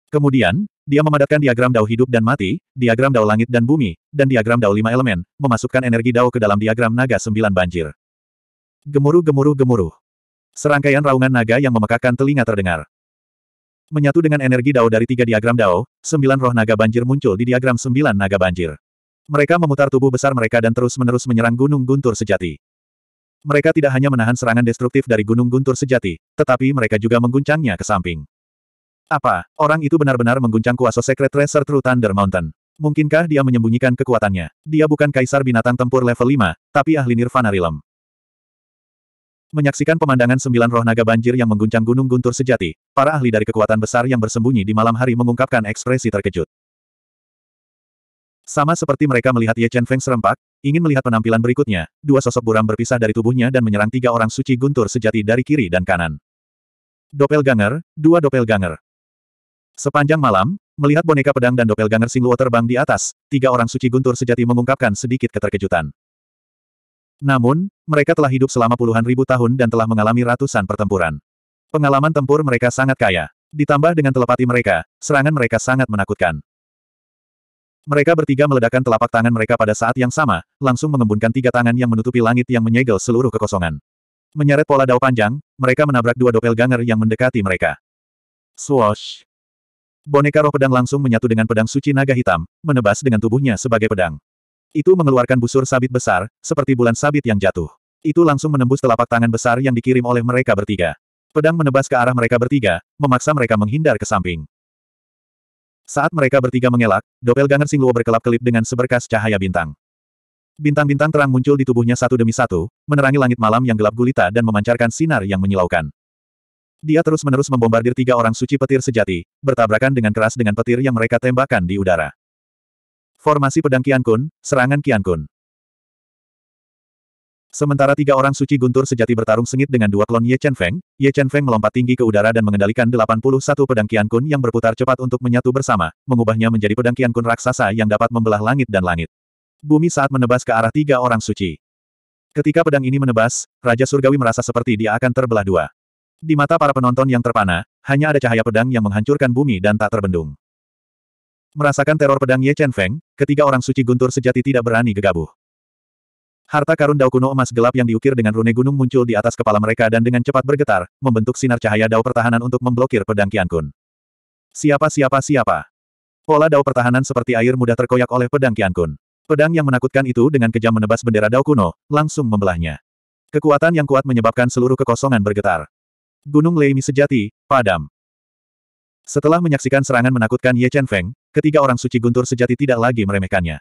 Kemudian, dia memadatkan diagram Dao hidup dan mati, diagram Dao langit dan bumi, dan diagram Dao lima elemen, memasukkan energi Dao ke dalam diagram Naga sembilan Banjir. Gemuruh gemuruh gemuruh. Serangkaian raungan naga yang memekakan telinga terdengar. Menyatu dengan energi dao dari tiga diagram dao, sembilan roh naga banjir muncul di diagram sembilan naga banjir. Mereka memutar tubuh besar mereka dan terus-menerus menyerang gunung guntur sejati. Mereka tidak hanya menahan serangan destruktif dari gunung guntur sejati, tetapi mereka juga mengguncangnya ke samping. Apa, orang itu benar-benar mengguncang kuasa Sekretres Tracer True Thunder Mountain? Mungkinkah dia menyembunyikan kekuatannya? Dia bukan kaisar binatang tempur level 5, tapi ahli nirvana realm. Menyaksikan pemandangan sembilan roh naga banjir yang mengguncang gunung guntur sejati, para ahli dari kekuatan besar yang bersembunyi di malam hari mengungkapkan ekspresi terkejut. Sama seperti mereka melihat Ye Chen Feng serempak, ingin melihat penampilan berikutnya, dua sosok buram berpisah dari tubuhnya dan menyerang tiga orang suci guntur sejati dari kiri dan kanan. Doppelganger, dua doppelganger. Sepanjang malam, melihat boneka pedang dan doppelganger Singluo terbang di atas, tiga orang suci guntur sejati mengungkapkan sedikit keterkejutan. Namun, mereka telah hidup selama puluhan ribu tahun dan telah mengalami ratusan pertempuran. Pengalaman tempur mereka sangat kaya. Ditambah dengan telepati mereka, serangan mereka sangat menakutkan. Mereka bertiga meledakkan telapak tangan mereka pada saat yang sama, langsung mengembunkan tiga tangan yang menutupi langit yang menyegel seluruh kekosongan. Menyeret pola dao panjang, mereka menabrak dua doppelganger yang mendekati mereka. Swoosh! Boneka roh pedang langsung menyatu dengan pedang suci naga hitam, menebas dengan tubuhnya sebagai pedang. Itu mengeluarkan busur sabit besar, seperti bulan sabit yang jatuh. Itu langsung menembus telapak tangan besar yang dikirim oleh mereka bertiga. Pedang menebas ke arah mereka bertiga, memaksa mereka menghindar ke samping. Saat mereka bertiga mengelak, Doppelganger Singluo berkelap-kelip dengan seberkas cahaya bintang. Bintang-bintang terang muncul di tubuhnya satu demi satu, menerangi langit malam yang gelap gulita dan memancarkan sinar yang menyilaukan. Dia terus-menerus membombardir tiga orang suci petir sejati, bertabrakan dengan keras dengan petir yang mereka tembakkan di udara. Formasi pedang kian Kun, serangan kian Kun. Sementara tiga orang suci guntur sejati bertarung sengit dengan dua klon Ye Chen Feng, Ye Chen Feng melompat tinggi ke udara dan mengendalikan 81 pedang kian Kun yang berputar cepat untuk menyatu bersama, mengubahnya menjadi pedang kian Kun raksasa yang dapat membelah langit dan langit. Bumi saat menebas ke arah tiga orang suci. Ketika pedang ini menebas, Raja Surgawi merasa seperti dia akan terbelah dua. Di mata para penonton yang terpana, hanya ada cahaya pedang yang menghancurkan bumi dan tak terbendung. Merasakan teror pedang Ye Chen Feng, ketiga orang suci guntur sejati tidak berani gegabah. Harta karun dao kuno emas gelap yang diukir dengan rune gunung muncul di atas kepala mereka dan dengan cepat bergetar, membentuk sinar cahaya dao pertahanan untuk memblokir pedang Qian Kun. Siapa siapa siapa? Pola dao pertahanan seperti air mudah terkoyak oleh pedang Qian Kun, Pedang yang menakutkan itu dengan kejam menebas bendera dao kuno, langsung membelahnya. Kekuatan yang kuat menyebabkan seluruh kekosongan bergetar. Gunung Leimi sejati, padam. Setelah menyaksikan serangan menakutkan Ye Chen Feng, Ketiga orang suci guntur sejati tidak lagi meremehkannya.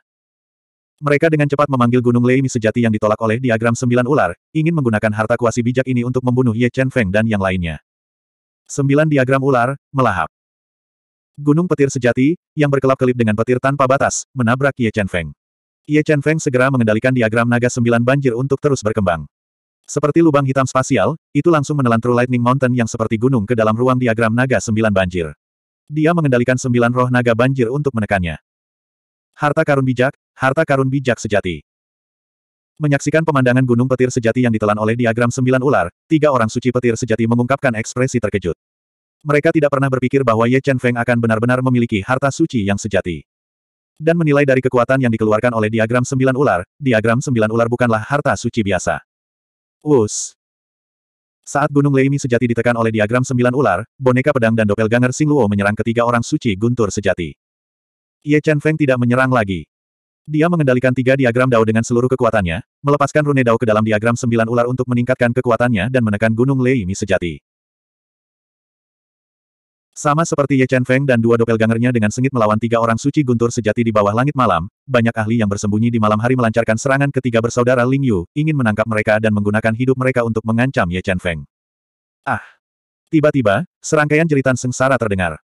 Mereka dengan cepat memanggil Gunung Leimi sejati yang ditolak oleh diagram sembilan ular, ingin menggunakan harta kuasi bijak ini untuk membunuh Ye Chen Feng dan yang lainnya. Sembilan diagram ular, melahap. Gunung petir sejati, yang berkelap-kelip dengan petir tanpa batas, menabrak Ye Chen Feng. Ye Chen Feng segera mengendalikan diagram naga sembilan banjir untuk terus berkembang. Seperti lubang hitam spasial, itu langsung menelan True Lightning Mountain yang seperti gunung ke dalam ruang diagram naga sembilan banjir. Dia mengendalikan sembilan roh naga banjir untuk menekannya. Harta karun bijak, harta karun bijak sejati. Menyaksikan pemandangan gunung petir sejati yang ditelan oleh diagram sembilan ular, tiga orang suci petir sejati mengungkapkan ekspresi terkejut. Mereka tidak pernah berpikir bahwa Ye Chen Feng akan benar-benar memiliki harta suci yang sejati. Dan menilai dari kekuatan yang dikeluarkan oleh diagram sembilan ular, diagram sembilan ular bukanlah harta suci biasa. Us saat Gunung Leimi sejati ditekan oleh diagram sembilan ular, boneka pedang dan Sing Luo menyerang ketiga orang suci guntur sejati. Ye Chen Feng tidak menyerang lagi. Dia mengendalikan tiga diagram Dao dengan seluruh kekuatannya, melepaskan rune Dao ke dalam diagram sembilan ular untuk meningkatkan kekuatannya dan menekan Gunung Leimi sejati. Sama seperti Ye Chen Feng dan dua doppelgangernya dengan sengit melawan tiga orang suci guntur sejati di bawah langit malam, banyak ahli yang bersembunyi di malam hari melancarkan serangan ketiga bersaudara Ling Yu, ingin menangkap mereka dan menggunakan hidup mereka untuk mengancam Ye Chen Feng. Ah! Tiba-tiba, serangkaian jeritan sengsara terdengar.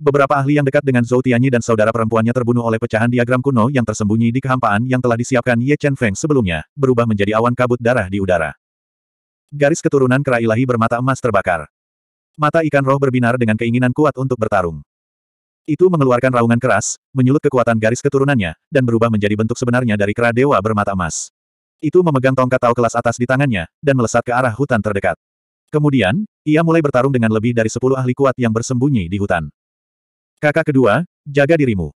Beberapa ahli yang dekat dengan Zhou Tianyi dan saudara perempuannya terbunuh oleh pecahan diagram kuno yang tersembunyi di kehampaan yang telah disiapkan Ye Chen Feng sebelumnya, berubah menjadi awan kabut darah di udara. Garis keturunan kera ilahi bermata emas terbakar. Mata ikan roh berbinar dengan keinginan kuat untuk bertarung. Itu mengeluarkan raungan keras, menyulut kekuatan garis keturunannya, dan berubah menjadi bentuk sebenarnya dari kera dewa bermata emas. Itu memegang tongkat tau kelas atas di tangannya, dan melesat ke arah hutan terdekat. Kemudian, ia mulai bertarung dengan lebih dari sepuluh ahli kuat yang bersembunyi di hutan. Kakak kedua, jaga dirimu.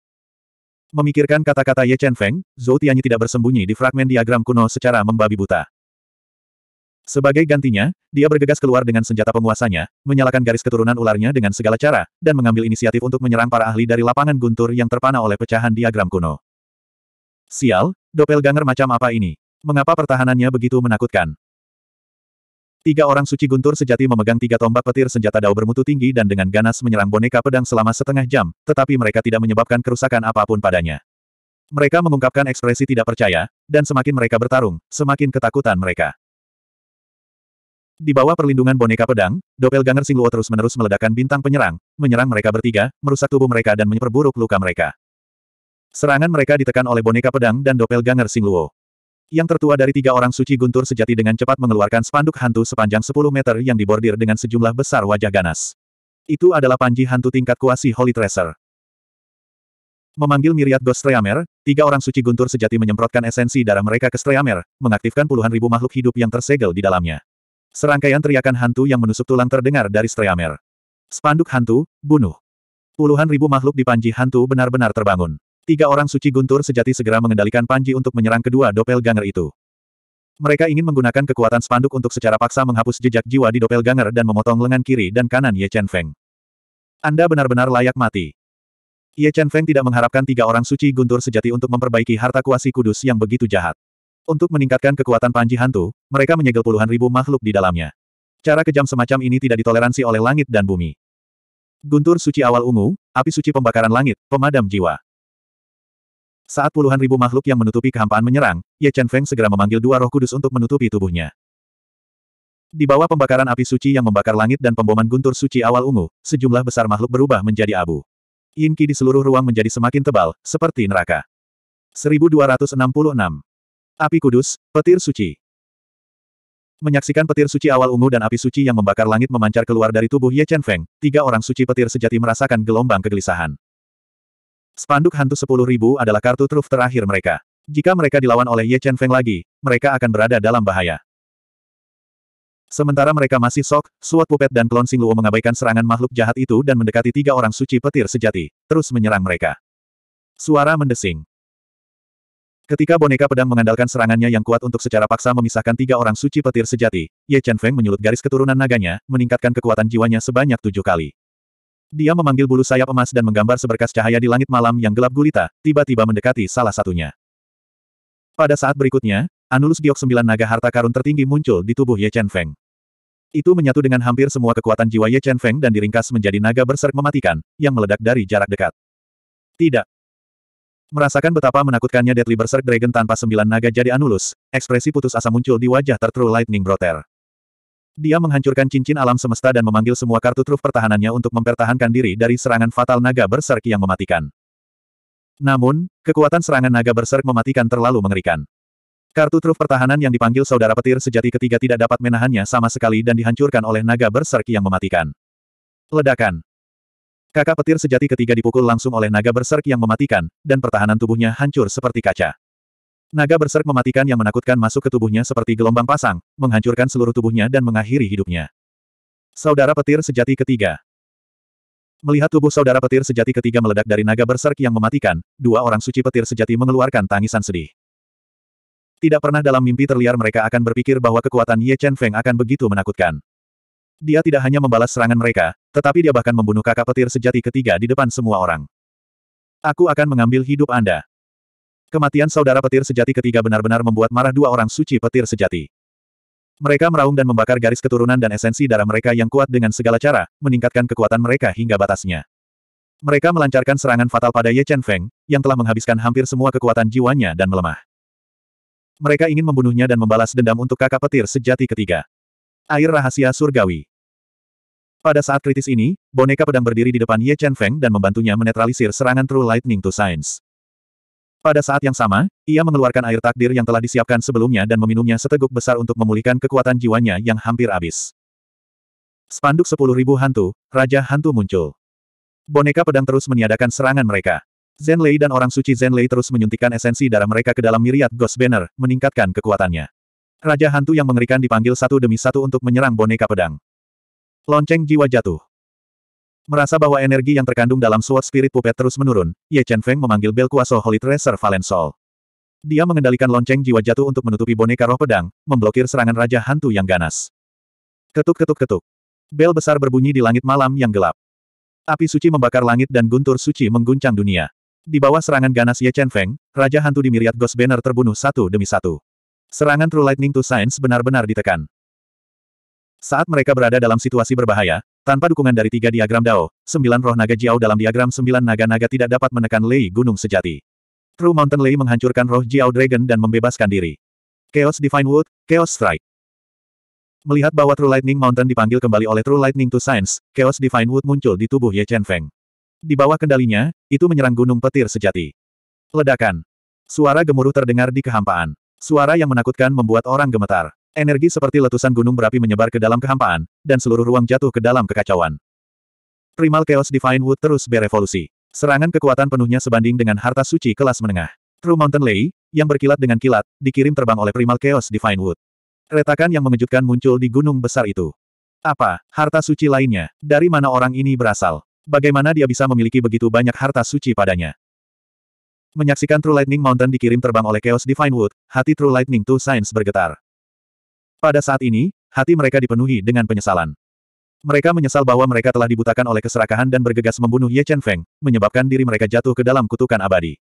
Memikirkan kata-kata Ye Chen Feng, Zhou Tianyi tidak bersembunyi di fragmen diagram kuno secara membabi buta. Sebagai gantinya, dia bergegas keluar dengan senjata penguasanya, menyalakan garis keturunan ularnya dengan segala cara, dan mengambil inisiatif untuk menyerang para ahli dari lapangan guntur yang terpana oleh pecahan diagram kuno. Sial, doppelganger macam apa ini? Mengapa pertahanannya begitu menakutkan? Tiga orang suci guntur sejati memegang tiga tombak petir senjata dao bermutu tinggi dan dengan ganas menyerang boneka pedang selama setengah jam, tetapi mereka tidak menyebabkan kerusakan apapun padanya. Mereka mengungkapkan ekspresi tidak percaya, dan semakin mereka bertarung, semakin ketakutan mereka. Di bawah perlindungan boneka pedang, doppelganger Singluo terus-menerus meledakkan bintang penyerang, menyerang mereka bertiga, merusak tubuh mereka dan menyeperburuk luka mereka. Serangan mereka ditekan oleh boneka pedang dan doppelganger Singluo. Yang tertua dari tiga orang suci guntur sejati dengan cepat mengeluarkan spanduk hantu sepanjang 10 meter yang dibordir dengan sejumlah besar wajah ganas. Itu adalah panji hantu tingkat kuasi Holy Treasure. Memanggil Miriat Ghost Streamer, tiga orang suci guntur sejati menyemprotkan esensi darah mereka ke Streamer, mengaktifkan puluhan ribu makhluk hidup yang tersegel di dalamnya. Serangkaian teriakan hantu yang menusuk tulang terdengar dari Streamer. Spanduk hantu, bunuh. Puluhan ribu makhluk di panji hantu benar-benar terbangun. Tiga orang suci guntur sejati segera mengendalikan panji untuk menyerang kedua Dopel Ganger itu. Mereka ingin menggunakan kekuatan spanduk untuk secara paksa menghapus jejak jiwa di Dopel Ganger dan memotong lengan kiri dan kanan Ye Chen Feng. Anda benar-benar layak mati. Ye Chen Feng tidak mengharapkan tiga orang suci guntur sejati untuk memperbaiki harta kuasi kudus yang begitu jahat. Untuk meningkatkan kekuatan panji hantu, mereka menyegel puluhan ribu makhluk di dalamnya. Cara kejam semacam ini tidak ditoleransi oleh langit dan bumi. Guntur suci awal ungu, api suci pembakaran langit, pemadam jiwa. Saat puluhan ribu makhluk yang menutupi kehampaan menyerang, Ye Chen Feng segera memanggil dua roh kudus untuk menutupi tubuhnya. Di bawah pembakaran api suci yang membakar langit dan pemboman guntur suci awal ungu, sejumlah besar makhluk berubah menjadi abu. Inki di seluruh ruang menjadi semakin tebal, seperti neraka. 1266 Api Kudus, Petir Suci Menyaksikan petir suci awal ungu dan api suci yang membakar langit memancar keluar dari tubuh Ye Chen Feng, tiga orang suci petir sejati merasakan gelombang kegelisahan. Spanduk hantu sepuluh ribu adalah kartu truf terakhir mereka. Jika mereka dilawan oleh Ye Chen Feng lagi, mereka akan berada dalam bahaya. Sementara mereka masih sok, Suat Pupet dan Klon Singluo mengabaikan serangan makhluk jahat itu dan mendekati tiga orang suci petir sejati, terus menyerang mereka. Suara mendesing. Ketika boneka pedang mengandalkan serangannya yang kuat untuk secara paksa memisahkan tiga orang suci petir sejati, Ye Chen Feng menyulut garis keturunan naganya, meningkatkan kekuatan jiwanya sebanyak tujuh kali. Dia memanggil bulu sayap emas dan menggambar seberkas cahaya di langit malam yang gelap gulita, tiba-tiba mendekati salah satunya. Pada saat berikutnya, Anulus Giok sembilan naga harta karun tertinggi muncul di tubuh Ye Chen Feng. Itu menyatu dengan hampir semua kekuatan jiwa Ye Chen Feng dan diringkas menjadi naga berserk mematikan, yang meledak dari jarak dekat. Tidak, Merasakan betapa menakutkannya Deadly Berserk Dragon tanpa sembilan naga jadi Anulus, ekspresi putus asa muncul di wajah Tertru Lightning Brother. Dia menghancurkan cincin alam semesta dan memanggil semua kartu truf pertahanannya untuk mempertahankan diri dari serangan fatal naga berserk yang mematikan. Namun, kekuatan serangan naga berserk mematikan terlalu mengerikan. Kartu truf pertahanan yang dipanggil saudara petir sejati ketiga tidak dapat menahannya sama sekali dan dihancurkan oleh naga berserk yang mematikan. Ledakan. Kakak petir sejati ketiga dipukul langsung oleh naga berserk yang mematikan, dan pertahanan tubuhnya hancur seperti kaca. Naga berserk mematikan yang menakutkan masuk ke tubuhnya seperti gelombang pasang, menghancurkan seluruh tubuhnya dan mengakhiri hidupnya. Saudara petir sejati ketiga. Melihat tubuh saudara petir sejati ketiga meledak dari naga berserk yang mematikan, dua orang suci petir sejati mengeluarkan tangisan sedih. Tidak pernah dalam mimpi terliar mereka akan berpikir bahwa kekuatan Ye Chen Feng akan begitu menakutkan. Dia tidak hanya membalas serangan mereka, tetapi dia bahkan membunuh kakak petir sejati ketiga di depan semua orang. Aku akan mengambil hidup Anda. Kematian saudara petir sejati ketiga benar-benar membuat marah dua orang suci petir sejati. Mereka meraung dan membakar garis keturunan dan esensi darah mereka yang kuat dengan segala cara, meningkatkan kekuatan mereka hingga batasnya. Mereka melancarkan serangan fatal pada Ye Chen Feng, yang telah menghabiskan hampir semua kekuatan jiwanya dan melemah. Mereka ingin membunuhnya dan membalas dendam untuk kakak petir sejati ketiga. Air rahasia surgawi. Pada saat kritis ini, boneka pedang berdiri di depan Ye Chen Feng dan membantunya menetralisir serangan True Lightning to Science. Pada saat yang sama, ia mengeluarkan air takdir yang telah disiapkan sebelumnya dan meminumnya seteguk besar untuk memulihkan kekuatan jiwanya yang hampir habis. Spanduk 10.000 hantu, Raja Hantu muncul. Boneka pedang terus meniadakan serangan mereka. Zen Lei dan orang suci Zen Lei terus menyuntikkan esensi darah mereka ke dalam miriat Ghost Banner, meningkatkan kekuatannya. Raja hantu yang mengerikan dipanggil satu demi satu untuk menyerang boneka pedang. Lonceng jiwa jatuh. Merasa bahwa energi yang terkandung dalam Sword Spirit Puppet terus menurun, Ye Chen Feng memanggil bel kuasa Holy Treasure Valensol. Dia mengendalikan lonceng jiwa jatuh untuk menutupi boneka roh pedang, memblokir serangan Raja Hantu yang ganas. Ketuk-ketuk-ketuk. Bel besar berbunyi di langit malam yang gelap. Api suci membakar langit dan guntur suci mengguncang dunia. Di bawah serangan ganas Ye Chen Feng, Raja Hantu di Myriad Ghost Banner terbunuh satu demi satu. Serangan True Lightning to Science benar-benar ditekan. Saat mereka berada dalam situasi berbahaya, tanpa dukungan dari tiga diagram Dao, sembilan roh naga Jiao dalam diagram sembilan naga-naga tidak dapat menekan Lei Gunung Sejati. True Mountain Lei menghancurkan roh Jiao Dragon dan membebaskan diri. Chaos Divine Wood, Chaos Strike. Melihat bahwa True Lightning Mountain dipanggil kembali oleh True Lightning to Science, Chaos Divine Wood muncul di tubuh Ye Chen Feng. Di bawah kendalinya, itu menyerang gunung petir sejati. Ledakan. Suara gemuruh terdengar di kehampaan. Suara yang menakutkan membuat orang gemetar. Energi seperti letusan gunung berapi menyebar ke dalam kehampaan, dan seluruh ruang jatuh ke dalam kekacauan. Primal Chaos Divine Wood terus berevolusi. Serangan kekuatan penuhnya sebanding dengan harta suci kelas menengah. True Mountain Lei, yang berkilat dengan kilat, dikirim terbang oleh Primal Chaos Divine Wood. Retakan yang mengejutkan muncul di gunung besar itu. Apa, harta suci lainnya, dari mana orang ini berasal? Bagaimana dia bisa memiliki begitu banyak harta suci padanya? Menyaksikan True Lightning Mountain dikirim terbang oleh Chaos Divine Wood, hati True Lightning Two Science bergetar. Pada saat ini, hati mereka dipenuhi dengan penyesalan. Mereka menyesal bahwa mereka telah dibutakan oleh keserakahan dan bergegas membunuh Ye Chen Feng, menyebabkan diri mereka jatuh ke dalam kutukan abadi.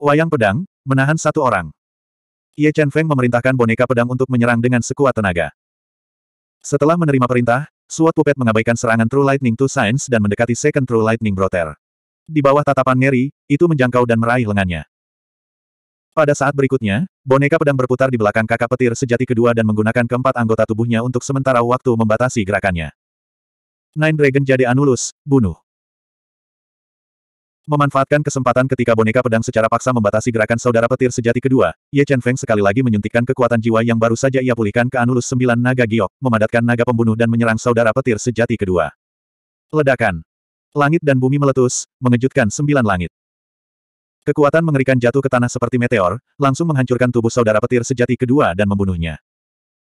Wayang pedang, menahan satu orang. Ye Chen Feng memerintahkan boneka pedang untuk menyerang dengan sekuat tenaga. Setelah menerima perintah, Suat Pupet mengabaikan serangan True Lightning to Science dan mendekati Second True Lightning Brother. Di bawah tatapan Ngeri, itu menjangkau dan meraih lengannya. Pada saat berikutnya, boneka pedang berputar di belakang kakak petir sejati kedua dan menggunakan keempat anggota tubuhnya untuk sementara waktu membatasi gerakannya. Nine Dragon jadi Anulus, bunuh. Memanfaatkan kesempatan ketika boneka pedang secara paksa membatasi gerakan saudara petir sejati kedua, Ye Chen Feng sekali lagi menyuntikkan kekuatan jiwa yang baru saja ia pulihkan ke Anulus sembilan naga giok, memadatkan naga pembunuh dan menyerang saudara petir sejati kedua. Ledakan. Langit dan bumi meletus, mengejutkan sembilan langit. Kekuatan mengerikan jatuh ke tanah seperti meteor, langsung menghancurkan tubuh saudara petir sejati kedua dan membunuhnya.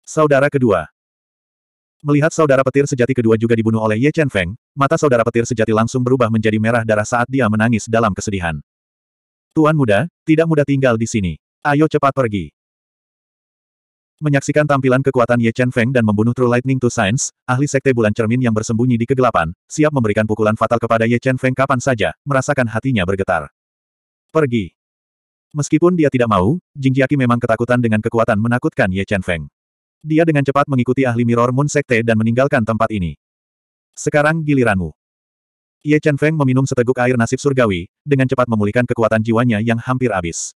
Saudara kedua. Melihat saudara petir sejati kedua juga dibunuh oleh Ye Chen Feng, mata saudara petir sejati langsung berubah menjadi merah darah saat dia menangis dalam kesedihan. Tuan muda, tidak mudah tinggal di sini. Ayo cepat pergi. Menyaksikan tampilan kekuatan Ye Chen Feng dan membunuh True Lightning to Science, ahli sekte bulan cermin yang bersembunyi di kegelapan, siap memberikan pukulan fatal kepada Ye Chen Feng kapan saja, merasakan hatinya bergetar. Pergi. Meskipun dia tidak mau, Jing Jiaki memang ketakutan dengan kekuatan menakutkan Ye Chen Feng. Dia dengan cepat mengikuti ahli Mirror Moon Sekte dan meninggalkan tempat ini. Sekarang giliranmu. Ye Chen Feng meminum seteguk air nasib surgawi, dengan cepat memulihkan kekuatan jiwanya yang hampir habis.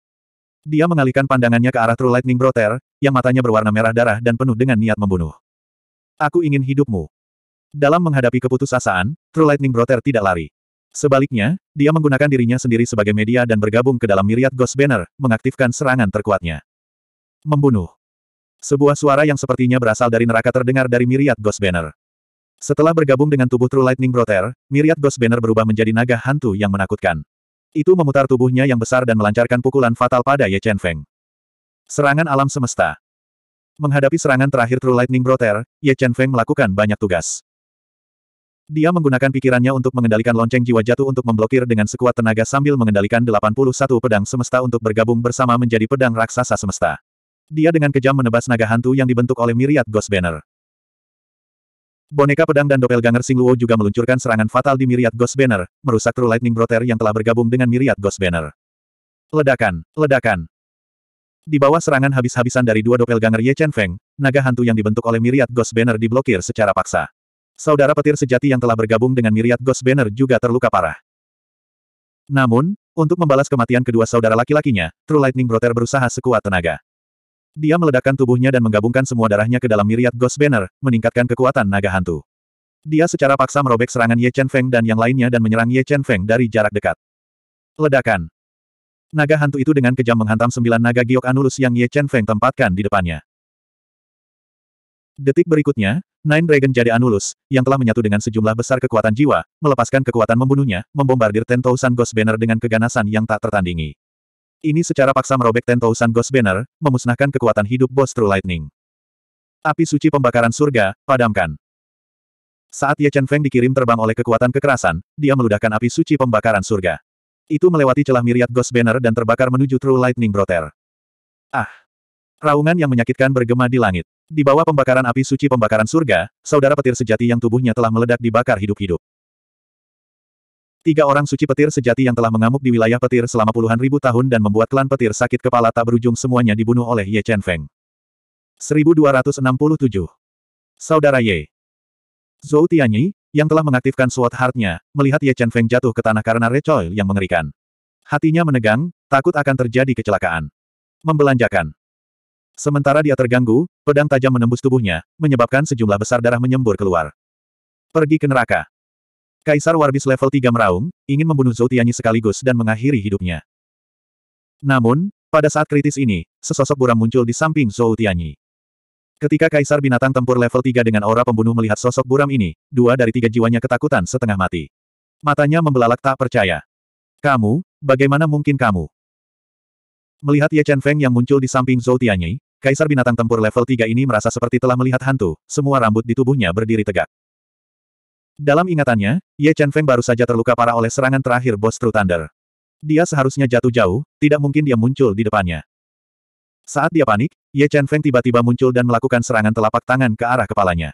Dia mengalihkan pandangannya ke arah True Lightning Brother, yang matanya berwarna merah darah dan penuh dengan niat membunuh. Aku ingin hidupmu. Dalam menghadapi keputusasaan, True Lightning Brother tidak lari. Sebaliknya, dia menggunakan dirinya sendiri sebagai media dan bergabung ke dalam miriat Ghost Banner, mengaktifkan serangan terkuatnya. Membunuh. Sebuah suara yang sepertinya berasal dari neraka terdengar dari miriat Ghost Banner. Setelah bergabung dengan tubuh True Lightning Brother, miriat Ghost Banner berubah menjadi naga hantu yang menakutkan. Itu memutar tubuhnya yang besar dan melancarkan pukulan fatal pada Ye Chen Feng. Serangan alam semesta. Menghadapi serangan terakhir True Lightning Brother, Ye Chen Feng melakukan banyak tugas. Dia menggunakan pikirannya untuk mengendalikan lonceng jiwa jatuh untuk memblokir dengan sekuat tenaga sambil mengendalikan 81 pedang semesta untuk bergabung bersama menjadi pedang raksasa semesta. Dia dengan kejam menebas naga hantu yang dibentuk oleh miriat Ghost Banner. Boneka pedang dan doppelganger Singluo juga meluncurkan serangan fatal di miriat Ghost Banner, merusak True Lightning Brother yang telah bergabung dengan miriat Ghost Banner. Ledakan, ledakan. Di bawah serangan habis-habisan dari dua doppelganger Ye Chen Feng, naga hantu yang dibentuk oleh miriat Ghost Banner diblokir secara paksa. Saudara petir sejati yang telah bergabung dengan Miriat Ghost Banner juga terluka parah. Namun, untuk membalas kematian kedua saudara laki-lakinya, True Lightning Brother berusaha sekuat tenaga. Dia meledakkan tubuhnya dan menggabungkan semua darahnya ke dalam Miriat Ghost Banner, meningkatkan kekuatan naga hantu. Dia secara paksa merobek serangan Ye Chen Feng dan yang lainnya dan menyerang Ye Chen Feng dari jarak dekat. Ledakan. Naga hantu itu dengan kejam menghantam sembilan naga giok Anulus yang Ye Chen Feng tempatkan di depannya. Detik berikutnya, Nine Dragon Jade Anulus, yang telah menyatu dengan sejumlah besar kekuatan jiwa, melepaskan kekuatan membunuhnya, membombardir Tentousan Ghost Banner dengan keganasan yang tak tertandingi. Ini secara paksa merobek Tentousan Ghost Banner, memusnahkan kekuatan hidup Boss True Lightning. Api suci pembakaran surga, padamkan. Saat Ye Chen Feng dikirim terbang oleh kekuatan kekerasan, dia meludahkan api suci pembakaran surga. Itu melewati celah miriat Ghost Banner dan terbakar menuju True Lightning Brother. Ah! Raungan yang menyakitkan bergema di langit. Di bawah pembakaran api suci pembakaran surga, saudara petir sejati yang tubuhnya telah meledak dibakar hidup-hidup. Tiga orang suci petir sejati yang telah mengamuk di wilayah petir selama puluhan ribu tahun dan membuat klan petir sakit kepala tak berujung semuanya dibunuh oleh Ye Chen Feng. 1267. Saudara Ye. Zhou Tianyi, yang telah mengaktifkan sword heartnya, melihat Ye Chen Feng jatuh ke tanah karena recoil yang mengerikan. Hatinya menegang, takut akan terjadi kecelakaan. Membelanjakan. Sementara dia terganggu, pedang tajam menembus tubuhnya, menyebabkan sejumlah besar darah menyembur keluar. Pergi ke neraka. Kaisar Warbis level 3 meraung, ingin membunuh Zhou Tianyi sekaligus dan mengakhiri hidupnya. Namun, pada saat kritis ini, sesosok buram muncul di samping Zhou Tianyi. Ketika Kaisar Binatang Tempur level 3 dengan aura pembunuh melihat sosok buram ini, dua dari tiga jiwanya ketakutan setengah mati. Matanya membelalak tak percaya. Kamu, bagaimana mungkin kamu? Melihat Ye Chen Feng yang muncul di samping Zhou Tianyi, Kaisar binatang tempur level 3 ini merasa seperti telah melihat hantu, semua rambut di tubuhnya berdiri tegak. Dalam ingatannya, Ye Chen Feng baru saja terluka parah oleh serangan terakhir bos True Thunder. Dia seharusnya jatuh jauh, tidak mungkin dia muncul di depannya. Saat dia panik, Ye Chen Feng tiba-tiba muncul dan melakukan serangan telapak tangan ke arah kepalanya.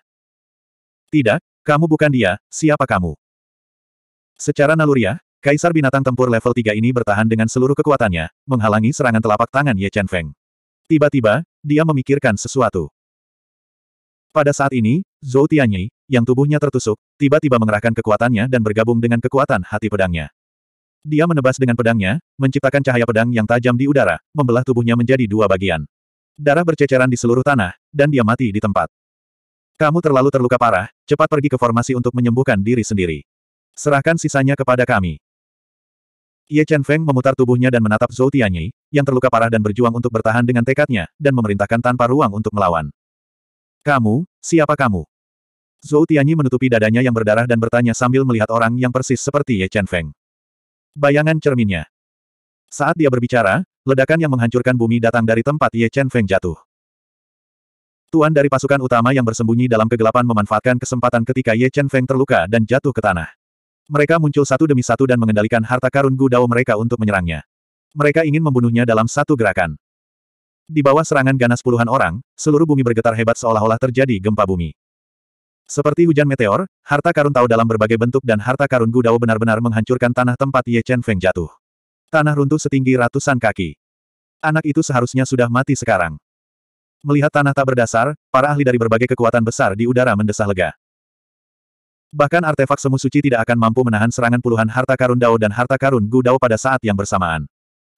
Tidak, kamu bukan dia, siapa kamu? Secara naluriah, Kaisar binatang tempur level 3 ini bertahan dengan seluruh kekuatannya, menghalangi serangan telapak tangan Ye Chen Feng. Tiba-tiba, dia memikirkan sesuatu. Pada saat ini, Zhou Tianyi, yang tubuhnya tertusuk, tiba-tiba mengerahkan kekuatannya dan bergabung dengan kekuatan hati pedangnya. Dia menebas dengan pedangnya, menciptakan cahaya pedang yang tajam di udara, membelah tubuhnya menjadi dua bagian. Darah berceceran di seluruh tanah, dan dia mati di tempat. Kamu terlalu terluka parah, cepat pergi ke formasi untuk menyembuhkan diri sendiri. Serahkan sisanya kepada kami. Ye Chen Feng memutar tubuhnya dan menatap Zhou Tianyi, yang terluka parah dan berjuang untuk bertahan dengan tekadnya, dan memerintahkan tanpa ruang untuk melawan. Kamu, siapa kamu? Zhou Tianyi menutupi dadanya yang berdarah dan bertanya sambil melihat orang yang persis seperti Ye Chen Feng. Bayangan cerminnya. Saat dia berbicara, ledakan yang menghancurkan bumi datang dari tempat Ye Chen Feng jatuh. Tuan dari pasukan utama yang bersembunyi dalam kegelapan memanfaatkan kesempatan ketika Ye Chen Feng terluka dan jatuh ke tanah. Mereka muncul satu demi satu dan mengendalikan harta karun Gu Dao mereka untuk menyerangnya. Mereka ingin membunuhnya dalam satu gerakan. Di bawah serangan ganas puluhan orang, seluruh bumi bergetar hebat seolah-olah terjadi gempa bumi. Seperti hujan meteor, harta karun Tao dalam berbagai bentuk dan harta karun Gu Dao benar-benar menghancurkan tanah tempat Ye Chen Feng jatuh. Tanah runtuh setinggi ratusan kaki. Anak itu seharusnya sudah mati sekarang. Melihat tanah tak berdasar, para ahli dari berbagai kekuatan besar di udara mendesah lega. Bahkan artefak semu suci tidak akan mampu menahan serangan puluhan harta karun Dao dan harta karun Gu Dao pada saat yang bersamaan.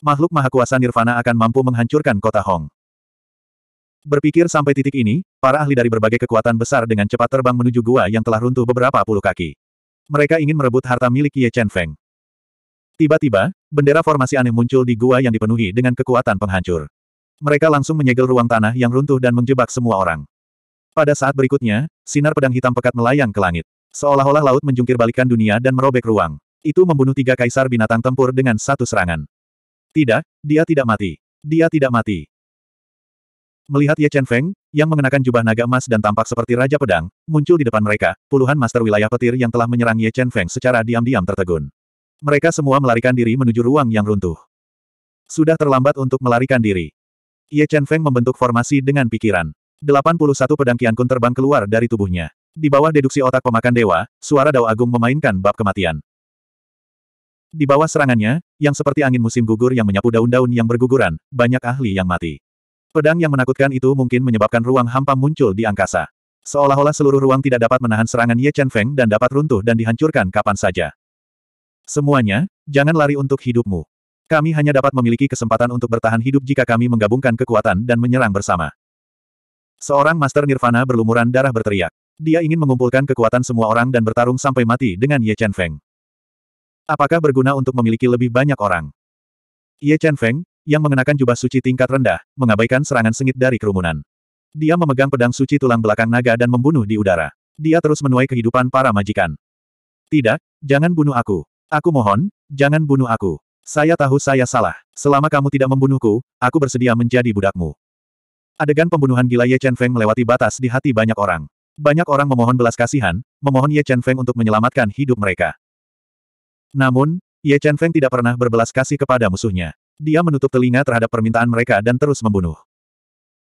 Makhluk maha kuasa Nirvana akan mampu menghancurkan kota Hong. Berpikir sampai titik ini, para ahli dari berbagai kekuatan besar dengan cepat terbang menuju gua yang telah runtuh beberapa puluh kaki. Mereka ingin merebut harta milik Ye Chen Feng. Tiba-tiba, bendera formasi aneh muncul di gua yang dipenuhi dengan kekuatan penghancur. Mereka langsung menyegel ruang tanah yang runtuh dan menjebak semua orang. Pada saat berikutnya, sinar pedang hitam pekat melayang ke langit. Seolah-olah laut menjungkir balikan dunia dan merobek ruang. Itu membunuh tiga kaisar binatang tempur dengan satu serangan. Tidak, dia tidak mati. Dia tidak mati. Melihat Ye Chen Feng, yang mengenakan jubah naga emas dan tampak seperti Raja Pedang, muncul di depan mereka, puluhan master wilayah petir yang telah menyerang Ye Chen Feng secara diam-diam tertegun. Mereka semua melarikan diri menuju ruang yang runtuh. Sudah terlambat untuk melarikan diri. Ye Chen Feng membentuk formasi dengan pikiran. 81 pedang Kun terbang keluar dari tubuhnya. Di bawah deduksi otak pemakan dewa, suara Dao Agung memainkan bab kematian. Di bawah serangannya, yang seperti angin musim gugur yang menyapu daun-daun yang berguguran, banyak ahli yang mati. Pedang yang menakutkan itu mungkin menyebabkan ruang hampa muncul di angkasa. Seolah-olah seluruh ruang tidak dapat menahan serangan Ye Chen Feng dan dapat runtuh dan dihancurkan kapan saja. Semuanya, jangan lari untuk hidupmu. Kami hanya dapat memiliki kesempatan untuk bertahan hidup jika kami menggabungkan kekuatan dan menyerang bersama. Seorang Master Nirvana berlumuran darah berteriak. Dia ingin mengumpulkan kekuatan semua orang dan bertarung sampai mati dengan Ye Chen Feng. Apakah berguna untuk memiliki lebih banyak orang? Ye Chen Feng, yang mengenakan jubah suci tingkat rendah, mengabaikan serangan sengit dari kerumunan. Dia memegang pedang suci tulang belakang naga dan membunuh di udara. Dia terus menuai kehidupan para majikan. Tidak, jangan bunuh aku. Aku mohon, jangan bunuh aku. Saya tahu saya salah. Selama kamu tidak membunuhku, aku bersedia menjadi budakmu. Adegan pembunuhan gila Ye Chen Feng melewati batas di hati banyak orang. Banyak orang memohon belas kasihan, memohon Ye Chen Feng untuk menyelamatkan hidup mereka. Namun, Ye Chen Feng tidak pernah berbelas kasih kepada musuhnya. Dia menutup telinga terhadap permintaan mereka dan terus membunuh.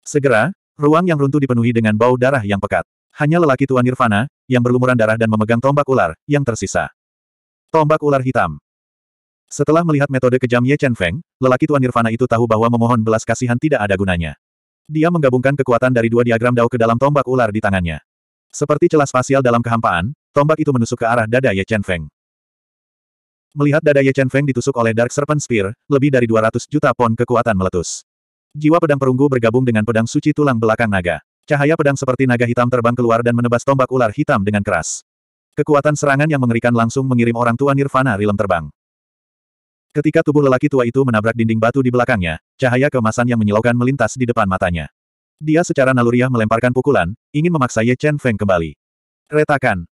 Segera, ruang yang runtuh dipenuhi dengan bau darah yang pekat. Hanya lelaki tua Nirvana, yang berlumuran darah dan memegang tombak ular, yang tersisa. Tombak ular hitam. Setelah melihat metode kejam Ye Chen Feng, lelaki tua Nirvana itu tahu bahwa memohon belas kasihan tidak ada gunanya. Dia menggabungkan kekuatan dari dua diagram dao ke dalam tombak ular di tangannya. Seperti celah spasial dalam kehampaan, tombak itu menusuk ke arah dada Ye Chen Feng. Melihat dada Ye Chen Feng ditusuk oleh Dark Serpent Spear, lebih dari 200 juta pon kekuatan meletus. Jiwa pedang perunggu bergabung dengan pedang suci tulang belakang naga. Cahaya pedang seperti naga hitam terbang keluar dan menebas tombak ular hitam dengan keras. Kekuatan serangan yang mengerikan langsung mengirim orang tua Nirvana Rilem terbang. Ketika tubuh lelaki tua itu menabrak dinding batu di belakangnya, cahaya kemasan yang menyilaukan melintas di depan matanya. Dia secara naluriah melemparkan pukulan, ingin memaksa Ye Chen Feng kembali. Retakan.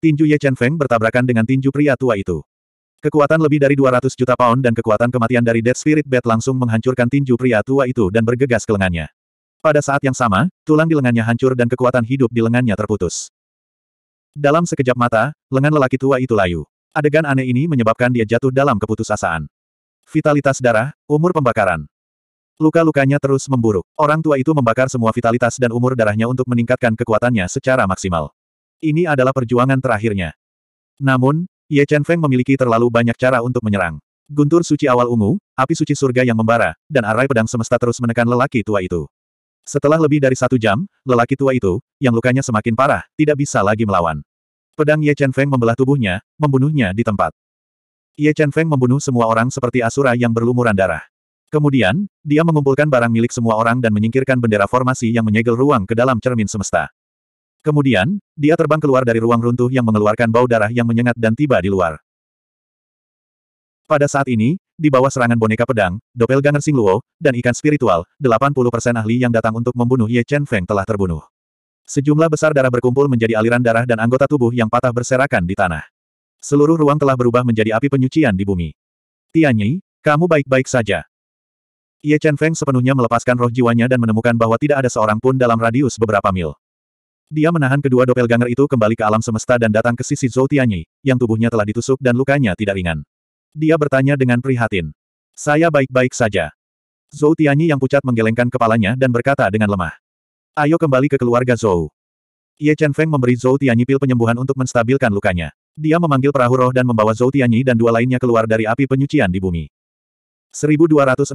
Tinju Ye Chen Feng bertabrakan dengan tinju pria tua itu. Kekuatan lebih dari 200 juta pound dan kekuatan kematian dari Dead Spirit Bat langsung menghancurkan tinju pria tua itu dan bergegas ke lengannya. Pada saat yang sama, tulang di lengannya hancur dan kekuatan hidup di lengannya terputus. Dalam sekejap mata, lengan lelaki tua itu layu. Adegan aneh ini menyebabkan dia jatuh dalam keputusasaan. Vitalitas darah, umur pembakaran. Luka-lukanya terus memburuk. Orang tua itu membakar semua vitalitas dan umur darahnya untuk meningkatkan kekuatannya secara maksimal. Ini adalah perjuangan terakhirnya. Namun, Ye Chen Feng memiliki terlalu banyak cara untuk menyerang. Guntur suci awal ungu, api suci surga yang membara, dan arai pedang semesta terus menekan lelaki tua itu. Setelah lebih dari satu jam, lelaki tua itu, yang lukanya semakin parah, tidak bisa lagi melawan. Pedang Ye Chen Feng membelah tubuhnya, membunuhnya di tempat. Ye Chen Feng membunuh semua orang seperti Asura yang berlumuran darah. Kemudian, dia mengumpulkan barang milik semua orang dan menyingkirkan bendera formasi yang menyegel ruang ke dalam cermin semesta. Kemudian, dia terbang keluar dari ruang runtuh yang mengeluarkan bau darah yang menyengat dan tiba di luar. Pada saat ini, di bawah serangan boneka pedang, doppelganger Singluo, dan ikan spiritual, 80% ahli yang datang untuk membunuh Ye Chen Feng telah terbunuh. Sejumlah besar darah berkumpul menjadi aliran darah dan anggota tubuh yang patah berserakan di tanah. Seluruh ruang telah berubah menjadi api penyucian di bumi. Tianyi, kamu baik-baik saja. Ye Chen Feng sepenuhnya melepaskan roh jiwanya dan menemukan bahwa tidak ada seorang pun dalam radius beberapa mil. Dia menahan kedua doppelganger itu kembali ke alam semesta dan datang ke sisi Zhou Tianyi, yang tubuhnya telah ditusuk dan lukanya tidak ringan. Dia bertanya dengan prihatin. Saya baik-baik saja. Zhou Tianyi yang pucat menggelengkan kepalanya dan berkata dengan lemah. Ayo kembali ke keluarga Zhou. Ye Chen Feng memberi Zhou Tianyi pil penyembuhan untuk menstabilkan lukanya. Dia memanggil perahu roh dan membawa Zhou Tianyi dan dua lainnya keluar dari api penyucian di bumi. 1268.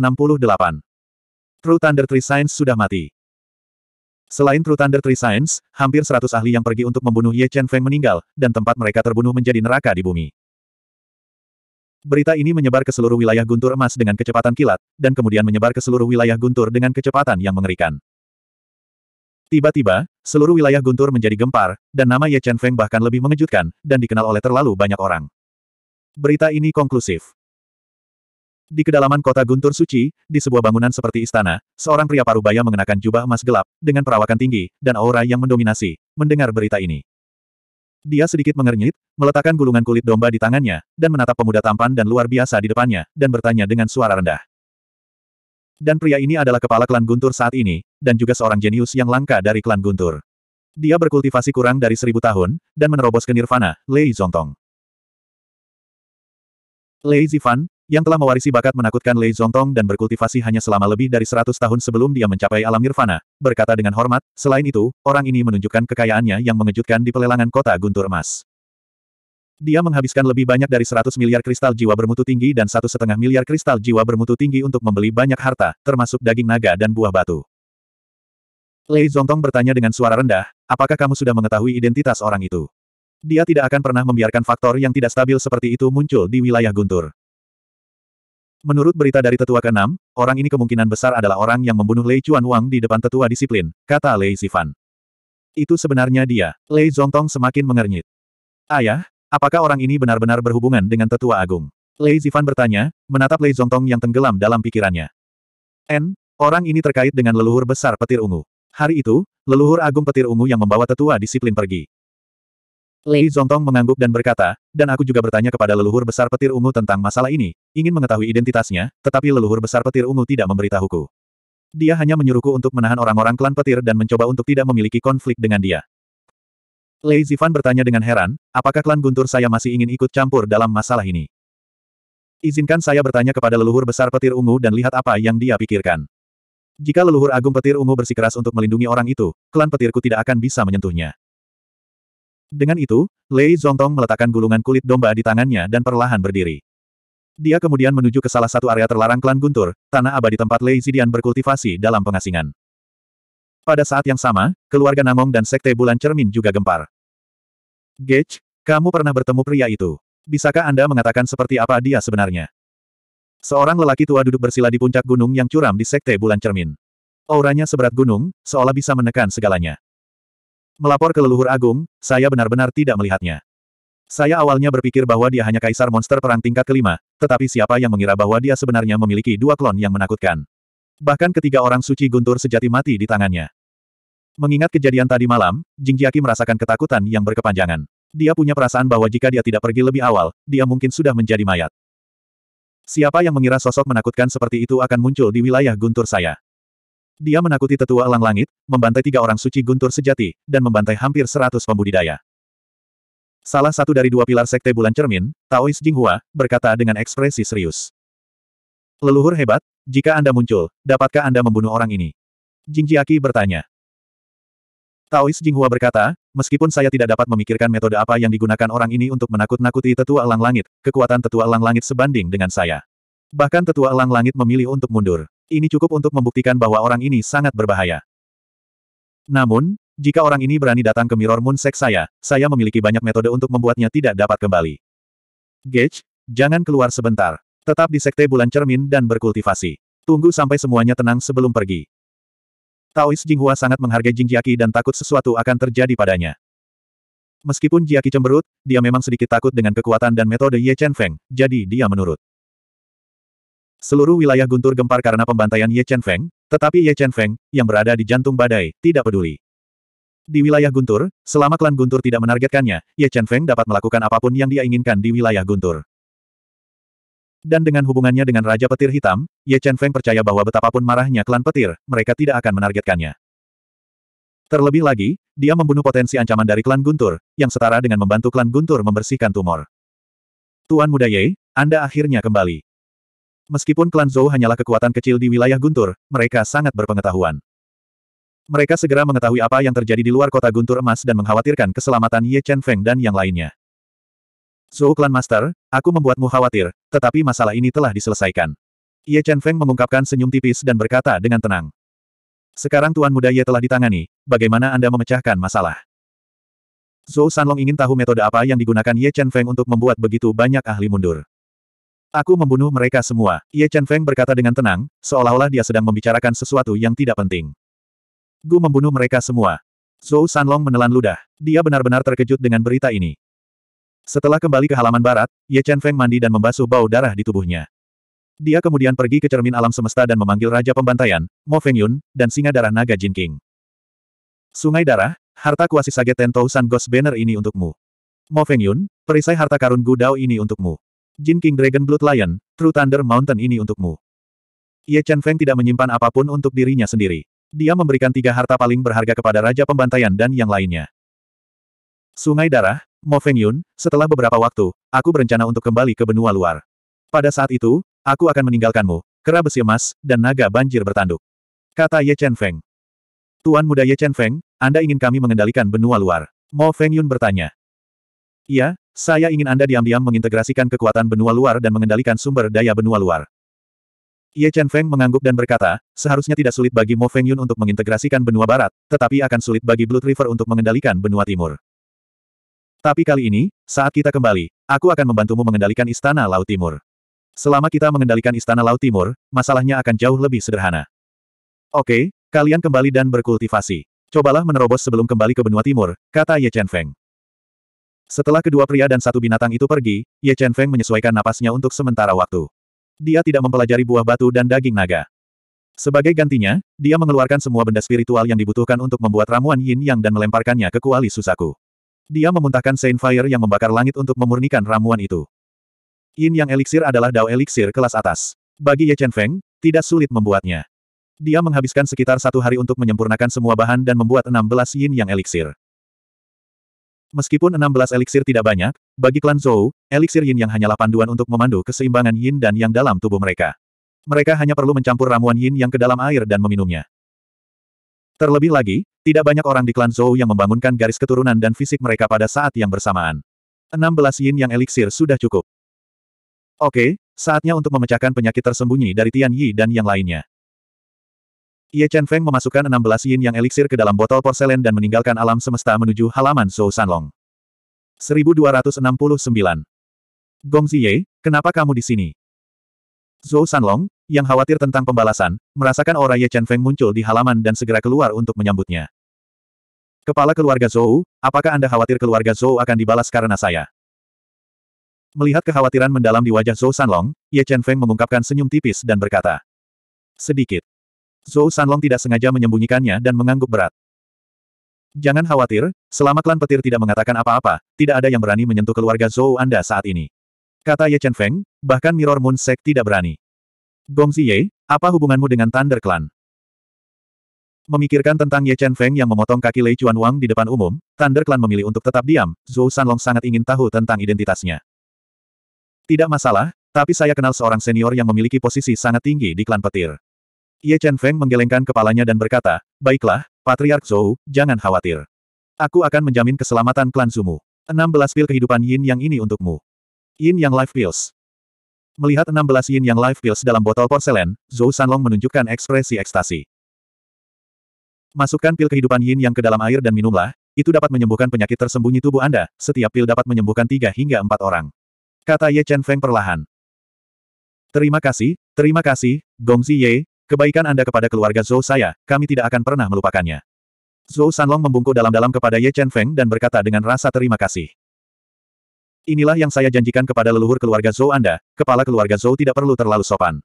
True Thunder Tree Science sudah mati. Selain True Thunder Tree Science, hampir 100 ahli yang pergi untuk membunuh Ye Chen Feng meninggal, dan tempat mereka terbunuh menjadi neraka di bumi. Berita ini menyebar ke seluruh wilayah guntur emas dengan kecepatan kilat, dan kemudian menyebar ke seluruh wilayah guntur dengan kecepatan yang mengerikan. Tiba-tiba, seluruh wilayah guntur menjadi gempar, dan nama Ye Chen Feng bahkan lebih mengejutkan, dan dikenal oleh terlalu banyak orang. Berita ini konklusif. Di kedalaman kota Guntur Suci, di sebuah bangunan seperti istana, seorang pria parubaya mengenakan jubah emas gelap, dengan perawakan tinggi, dan aura yang mendominasi, mendengar berita ini. Dia sedikit mengernyit, meletakkan gulungan kulit domba di tangannya, dan menatap pemuda tampan dan luar biasa di depannya, dan bertanya dengan suara rendah. Dan pria ini adalah kepala klan Guntur saat ini, dan juga seorang jenius yang langka dari klan Guntur. Dia berkultivasi kurang dari seribu tahun, dan menerobos ke nirvana, Lei Zongtong. Lei Zifan, yang telah mewarisi bakat menakutkan Lei Zongtong dan berkultivasi hanya selama lebih dari seratus tahun sebelum dia mencapai alam nirvana, berkata dengan hormat, selain itu, orang ini menunjukkan kekayaannya yang mengejutkan di pelelangan kota Guntur Emas. Dia menghabiskan lebih banyak dari 100 miliar kristal jiwa bermutu tinggi dan satu setengah miliar kristal jiwa bermutu tinggi untuk membeli banyak harta, termasuk daging naga dan buah batu. Lei Zongtong bertanya dengan suara rendah, apakah kamu sudah mengetahui identitas orang itu? Dia tidak akan pernah membiarkan faktor yang tidak stabil seperti itu muncul di wilayah Guntur. Menurut berita dari tetua ke-6, orang ini kemungkinan besar adalah orang yang membunuh Lei Chuan Wang di depan tetua disiplin, kata Lei Zifan. Itu sebenarnya dia. Lei Zongtong semakin mengernyit. Ayah, Apakah orang ini benar-benar berhubungan dengan tetua agung? Lei Zifan bertanya, menatap Lei Zongtong yang tenggelam dalam pikirannya. N, orang ini terkait dengan leluhur besar petir ungu. Hari itu, leluhur agung petir ungu yang membawa tetua disiplin pergi. Lei Zongtong mengangguk dan berkata, dan aku juga bertanya kepada leluhur besar petir ungu tentang masalah ini, ingin mengetahui identitasnya, tetapi leluhur besar petir ungu tidak memberitahuku. Dia hanya menyuruhku untuk menahan orang-orang klan petir dan mencoba untuk tidak memiliki konflik dengan dia. Lei Zifan bertanya dengan heran, apakah klan Guntur saya masih ingin ikut campur dalam masalah ini? Izinkan saya bertanya kepada leluhur besar petir ungu dan lihat apa yang dia pikirkan. Jika leluhur agung petir ungu bersikeras untuk melindungi orang itu, klan petirku tidak akan bisa menyentuhnya. Dengan itu, Lei Zongtong meletakkan gulungan kulit domba di tangannya dan perlahan berdiri. Dia kemudian menuju ke salah satu area terlarang klan Guntur, tanah abadi tempat Lei Zidian berkultivasi dalam pengasingan. Pada saat yang sama, keluarga Namong dan Sekte Bulan Cermin juga gempar. Gage, kamu pernah bertemu pria itu. Bisakah Anda mengatakan seperti apa dia sebenarnya? Seorang lelaki tua duduk bersila di puncak gunung yang curam di sekte bulan cermin. Auranya seberat gunung, seolah bisa menekan segalanya. Melapor ke leluhur agung, saya benar-benar tidak melihatnya. Saya awalnya berpikir bahwa dia hanya kaisar monster perang tingkat kelima, tetapi siapa yang mengira bahwa dia sebenarnya memiliki dua klon yang menakutkan. Bahkan ketiga orang suci guntur sejati mati di tangannya. Mengingat kejadian tadi malam, Jing merasakan ketakutan yang berkepanjangan. Dia punya perasaan bahwa jika dia tidak pergi lebih awal, dia mungkin sudah menjadi mayat. Siapa yang mengira sosok menakutkan seperti itu akan muncul di wilayah guntur saya? Dia menakuti tetua elang langit, membantai tiga orang suci guntur sejati, dan membantai hampir seratus pembudidaya. Salah satu dari dua pilar sekte bulan cermin, Taois Jinghua, berkata dengan ekspresi serius. Leluhur hebat, jika Anda muncul, dapatkah Anda membunuh orang ini? Jingjiaki bertanya. Taois Jinghua berkata, meskipun saya tidak dapat memikirkan metode apa yang digunakan orang ini untuk menakut-nakuti tetua elang langit, kekuatan tetua elang langit sebanding dengan saya. Bahkan tetua elang langit memilih untuk mundur. Ini cukup untuk membuktikan bahwa orang ini sangat berbahaya. Namun, jika orang ini berani datang ke Mirror Moon Sek saya, saya memiliki banyak metode untuk membuatnya tidak dapat kembali. Gage, jangan keluar sebentar. Tetap di Sekte Bulan Cermin dan berkultivasi. Tunggu sampai semuanya tenang sebelum pergi. Taois Jinghua sangat menghargai Jingjiaki dan takut sesuatu akan terjadi padanya. Meskipun Jiaki cemberut, dia memang sedikit takut dengan kekuatan dan metode Ye Chen Feng, jadi dia menurut. Seluruh wilayah guntur gempar karena pembantaian Ye Chen Feng, tetapi Ye Chen Feng, yang berada di jantung badai, tidak peduli. Di wilayah guntur, selama klan guntur tidak menargetkannya, Ye Chen Feng dapat melakukan apapun yang dia inginkan di wilayah guntur. Dan dengan hubungannya dengan Raja Petir Hitam, Ye Chen Feng percaya bahwa betapapun marahnya klan petir, mereka tidak akan menargetkannya. Terlebih lagi, dia membunuh potensi ancaman dari klan Guntur, yang setara dengan membantu klan Guntur membersihkan tumor. Tuan Muda Ye, Anda akhirnya kembali. Meskipun klan Zhou hanyalah kekuatan kecil di wilayah Guntur, mereka sangat berpengetahuan. Mereka segera mengetahui apa yang terjadi di luar kota Guntur Emas dan mengkhawatirkan keselamatan Ye Chen Feng dan yang lainnya. Zhou Clan Master, aku membuatmu khawatir, tetapi masalah ini telah diselesaikan. Ye Chen Feng mengungkapkan senyum tipis dan berkata dengan tenang. Sekarang Tuan Muda Ye telah ditangani, bagaimana Anda memecahkan masalah? Zhou Sanlong ingin tahu metode apa yang digunakan Ye Chen Feng untuk membuat begitu banyak ahli mundur. Aku membunuh mereka semua, Ye Chen Feng berkata dengan tenang, seolah-olah dia sedang membicarakan sesuatu yang tidak penting. Gu membunuh mereka semua. Zhou Sanlong menelan ludah. Dia benar-benar terkejut dengan berita ini. Setelah kembali ke halaman barat, Ye Chen Feng mandi dan membasuh bau darah di tubuhnya. Dia kemudian pergi ke cermin alam semesta dan memanggil Raja Pembantaian, Mo Feng Yun, dan Singa Darah Naga Jin King. Sungai Darah, harta kuasi sage Tentou San Ghost Banner ini untukmu. Mo Feng Yun, perisai harta karun Gu Dao ini untukmu. Jin King Dragon Blood Lion, True Thunder Mountain ini untukmu. Ye Chen Feng tidak menyimpan apapun untuk dirinya sendiri. Dia memberikan tiga harta paling berharga kepada Raja Pembantaian dan yang lainnya. Sungai Darah, Mo Feng Yun, setelah beberapa waktu, aku berencana untuk kembali ke benua luar. Pada saat itu, aku akan meninggalkanmu, kera besi emas, dan naga banjir bertanduk. Kata Ye Chen Feng. Tuan muda Ye Chen Feng, Anda ingin kami mengendalikan benua luar? Mo Feng Yun bertanya. Iya, saya ingin Anda diam-diam mengintegrasikan kekuatan benua luar dan mengendalikan sumber daya benua luar. Ye Chen Feng mengangguk dan berkata, seharusnya tidak sulit bagi Mo Feng Yun untuk mengintegrasikan benua barat, tetapi akan sulit bagi Blood River untuk mengendalikan benua timur. Tapi kali ini, saat kita kembali, aku akan membantumu mengendalikan Istana Laut Timur. Selama kita mengendalikan Istana Laut Timur, masalahnya akan jauh lebih sederhana. Oke, kalian kembali dan berkultivasi. Cobalah menerobos sebelum kembali ke benua timur, kata Ye Chen Feng. Setelah kedua pria dan satu binatang itu pergi, Ye Chen Feng menyesuaikan napasnya untuk sementara waktu. Dia tidak mempelajari buah batu dan daging naga. Sebagai gantinya, dia mengeluarkan semua benda spiritual yang dibutuhkan untuk membuat ramuan yin yang dan melemparkannya ke kuali Susaku. Dia memuntahkan Saint Fire yang membakar langit untuk memurnikan ramuan itu. Yin yang elixir adalah Dao elixir kelas atas. Bagi Ye Chen Feng, tidak sulit membuatnya. Dia menghabiskan sekitar satu hari untuk menyempurnakan semua bahan dan membuat 16 yin yang elixir. Meskipun 16 elixir tidak banyak, bagi klan Zhou, elixir yin yang hanyalah panduan untuk memandu keseimbangan yin dan yang dalam tubuh mereka. Mereka hanya perlu mencampur ramuan yin yang ke dalam air dan meminumnya. Terlebih lagi, tidak banyak orang di klan Zhou yang membangunkan garis keturunan dan fisik mereka pada saat yang bersamaan. 16 yin yang eliksir sudah cukup. Oke, saatnya untuk memecahkan penyakit tersembunyi dari Tian Yi dan yang lainnya. Ye Chen Feng memasukkan 16 yin yang eliksir ke dalam botol porselen dan meninggalkan alam semesta menuju halaman Zhou Sanlong. 1269. Gong Ziye, kenapa kamu di sini? Zhou Sanlong, yang khawatir tentang pembalasan, merasakan aura Ye Chen Feng muncul di halaman dan segera keluar untuk menyambutnya. Kepala keluarga Zhou, apakah Anda khawatir keluarga Zhou akan dibalas karena saya? Melihat kekhawatiran mendalam di wajah Zhou Sanlong, Ye Chen Feng mengungkapkan senyum tipis dan berkata. Sedikit. Zhou Sanlong tidak sengaja menyembunyikannya dan mengangguk berat. Jangan khawatir, selama klan petir tidak mengatakan apa-apa, tidak ada yang berani menyentuh keluarga Zhou Anda saat ini. Kata Ye Chen Feng, bahkan Mirror Moon Sek tidak berani. Gong Ziye, apa hubunganmu dengan Thunder Clan? Memikirkan tentang Ye Chen Feng yang memotong kaki Lei Chuan Wang di depan umum, Thunder Clan memilih untuk tetap diam, Zhou Sanlong sangat ingin tahu tentang identitasnya. Tidak masalah, tapi saya kenal seorang senior yang memiliki posisi sangat tinggi di klan petir. Ye Chen Feng menggelengkan kepalanya dan berkata, Baiklah, Patriark Zhou, jangan khawatir. Aku akan menjamin keselamatan klan Zumu. 16 pil kehidupan Yin yang ini untukmu. Yin yang Life Pills. Melihat 16 yin yang life pills dalam botol porselen, Zhou Sanlong menunjukkan ekspresi ekstasi. Masukkan pil kehidupan yin yang ke dalam air dan minumlah, itu dapat menyembuhkan penyakit tersembunyi tubuh Anda, setiap pil dapat menyembuhkan 3 hingga 4 orang. Kata Ye Chen Feng perlahan. Terima kasih, terima kasih, Gongzi Ye, kebaikan Anda kepada keluarga Zhou saya, kami tidak akan pernah melupakannya. Zhou Sanlong membungkuk dalam-dalam kepada Ye Chen Feng dan berkata dengan rasa terima kasih. Inilah yang saya janjikan kepada leluhur keluarga Zhou Anda, kepala keluarga Zhou tidak perlu terlalu sopan.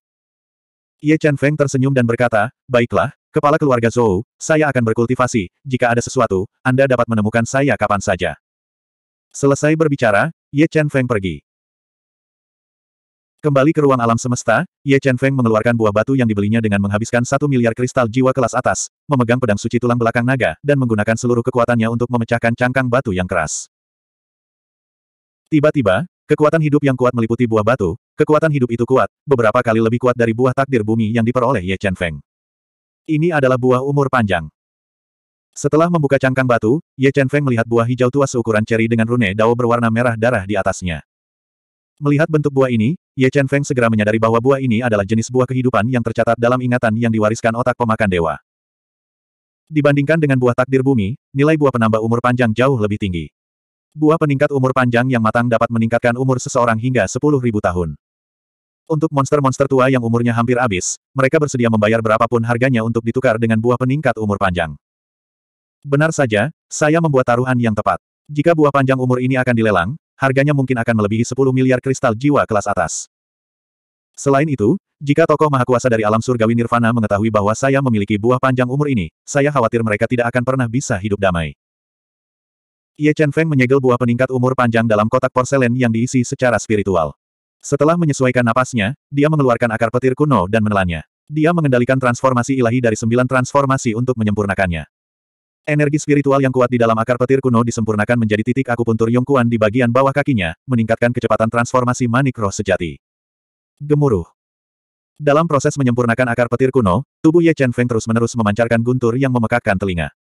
Ye Chen Feng tersenyum dan berkata, baiklah, kepala keluarga Zhou, saya akan berkultivasi, jika ada sesuatu, Anda dapat menemukan saya kapan saja. Selesai berbicara, Ye Chen Feng pergi. Kembali ke ruang alam semesta, Ye Chen Feng mengeluarkan buah batu yang dibelinya dengan menghabiskan satu miliar kristal jiwa kelas atas, memegang pedang suci tulang belakang naga, dan menggunakan seluruh kekuatannya untuk memecahkan cangkang batu yang keras. Tiba-tiba, kekuatan hidup yang kuat meliputi buah batu, kekuatan hidup itu kuat, beberapa kali lebih kuat dari buah takdir bumi yang diperoleh Ye Chen Feng. Ini adalah buah umur panjang. Setelah membuka cangkang batu, Ye Chen Feng melihat buah hijau tua seukuran ceri dengan rune dao berwarna merah darah di atasnya. Melihat bentuk buah ini, Ye Chen Feng segera menyadari bahwa buah ini adalah jenis buah kehidupan yang tercatat dalam ingatan yang diwariskan otak pemakan dewa. Dibandingkan dengan buah takdir bumi, nilai buah penambah umur panjang jauh lebih tinggi. Buah peningkat umur panjang yang matang dapat meningkatkan umur seseorang hingga 10.000 tahun. Untuk monster-monster tua yang umurnya hampir habis, mereka bersedia membayar berapapun harganya untuk ditukar dengan buah peningkat umur panjang. Benar saja, saya membuat taruhan yang tepat. Jika buah panjang umur ini akan dilelang, harganya mungkin akan melebihi 10 miliar kristal jiwa kelas atas. Selain itu, jika tokoh mahakuasa dari alam surgawi Nirvana mengetahui bahwa saya memiliki buah panjang umur ini, saya khawatir mereka tidak akan pernah bisa hidup damai. Ye Chen Feng menyegel buah peningkat umur panjang dalam kotak porselen yang diisi secara spiritual. Setelah menyesuaikan napasnya, dia mengeluarkan akar petir kuno dan menelannya. Dia mengendalikan transformasi ilahi dari sembilan transformasi untuk menyempurnakannya. Energi spiritual yang kuat di dalam akar petir kuno disempurnakan menjadi titik akupuntur Yongkuan di bagian bawah kakinya, meningkatkan kecepatan transformasi manik roh sejati. Gemuruh. Dalam proses menyempurnakan akar petir kuno, tubuh Ye Chen Feng terus-menerus memancarkan guntur yang memekakkan telinga.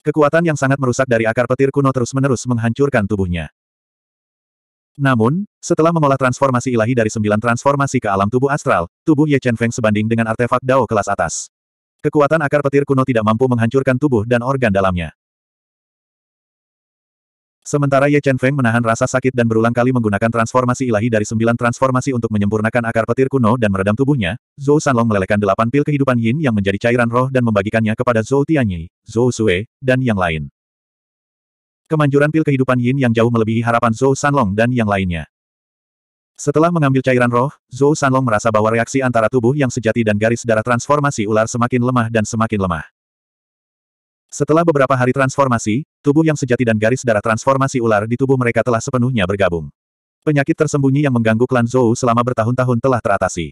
Kekuatan yang sangat merusak dari akar petir kuno terus-menerus menghancurkan tubuhnya. Namun, setelah mengolah transformasi ilahi dari sembilan transformasi ke alam tubuh astral, tubuh Ye Chen Feng sebanding dengan artefak Dao kelas atas. Kekuatan akar petir kuno tidak mampu menghancurkan tubuh dan organ dalamnya. Sementara Ye Chen Feng menahan rasa sakit dan berulang kali menggunakan transformasi ilahi dari sembilan transformasi untuk menyempurnakan akar petir kuno dan meredam tubuhnya, Zhou Sanlong melelehkan delapan pil kehidupan yin yang menjadi cairan roh dan membagikannya kepada Zhou Tianyi, Zhou Sue, dan yang lain. Kemanjuran pil kehidupan yin yang jauh melebihi harapan Zhou Sanlong dan yang lainnya. Setelah mengambil cairan roh, Zhou Sanlong merasa bahwa reaksi antara tubuh yang sejati dan garis darah transformasi ular semakin lemah dan semakin lemah. Setelah beberapa hari transformasi, tubuh yang sejati dan garis darah transformasi ular di tubuh mereka telah sepenuhnya bergabung. Penyakit tersembunyi yang mengganggu klan Zhou selama bertahun-tahun telah teratasi.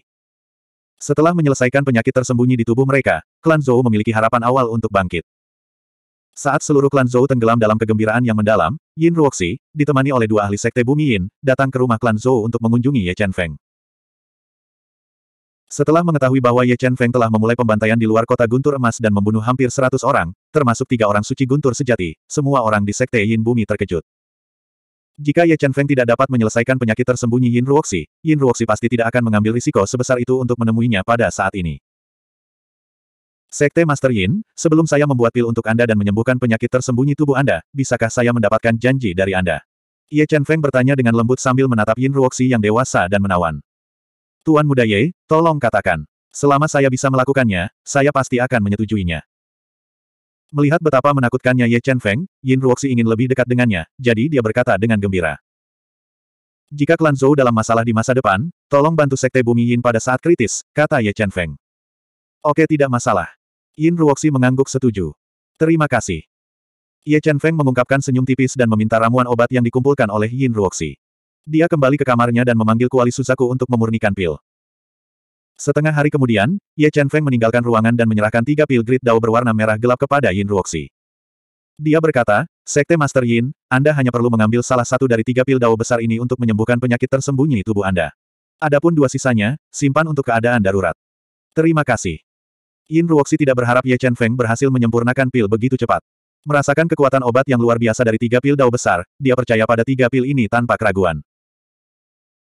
Setelah menyelesaikan penyakit tersembunyi di tubuh mereka, klan Zhou memiliki harapan awal untuk bangkit. Saat seluruh klan Zhou tenggelam dalam kegembiraan yang mendalam, Yin Ruoxi, ditemani oleh dua ahli sekte Bumi Yin, datang ke rumah klan Zhou untuk mengunjungi Ye Chen Feng. Setelah mengetahui bahwa Ye Chen Feng telah memulai pembantaian di luar kota Guntur Emas dan membunuh hampir seratus orang, termasuk tiga orang suci Guntur sejati, semua orang di Sekte Yin Bumi terkejut. Jika Ye Chen Feng tidak dapat menyelesaikan penyakit tersembunyi Yin Ruoxi, Yin Ruoxi pasti tidak akan mengambil risiko sebesar itu untuk menemuinya pada saat ini. Sekte Master Yin, sebelum saya membuat pil untuk Anda dan menyembuhkan penyakit tersembunyi tubuh Anda, bisakah saya mendapatkan janji dari Anda? Ye Chen Feng bertanya dengan lembut sambil menatap Yin Ruoxi yang dewasa dan menawan. Tuan Muda Ye, tolong katakan. Selama saya bisa melakukannya, saya pasti akan menyetujuinya. Melihat betapa menakutkannya Ye Chen Feng, Yin Ruoxi ingin lebih dekat dengannya, jadi dia berkata dengan gembira. Jika klan Zhou dalam masalah di masa depan, tolong bantu Sekte Bumi Yin pada saat kritis, kata Ye Chen Feng. Oke tidak masalah. Yin Ruoxi mengangguk setuju. Terima kasih. Ye Chen Feng mengungkapkan senyum tipis dan meminta ramuan obat yang dikumpulkan oleh Yin Ruoxi. Dia kembali ke kamarnya dan memanggil kuali Suzaku untuk memurnikan pil. Setengah hari kemudian, Ye Chen Feng meninggalkan ruangan dan menyerahkan tiga pil grid dao berwarna merah gelap kepada Yin Ruoxi. Dia berkata, Sekte Master Yin, Anda hanya perlu mengambil salah satu dari tiga pil dao besar ini untuk menyembuhkan penyakit tersembunyi tubuh Anda. Adapun dua sisanya, simpan untuk keadaan darurat. Terima kasih. Yin Ruoxi tidak berharap Ye Chen Feng berhasil menyempurnakan pil begitu cepat. Merasakan kekuatan obat yang luar biasa dari tiga pil dao besar, dia percaya pada tiga pil ini tanpa keraguan.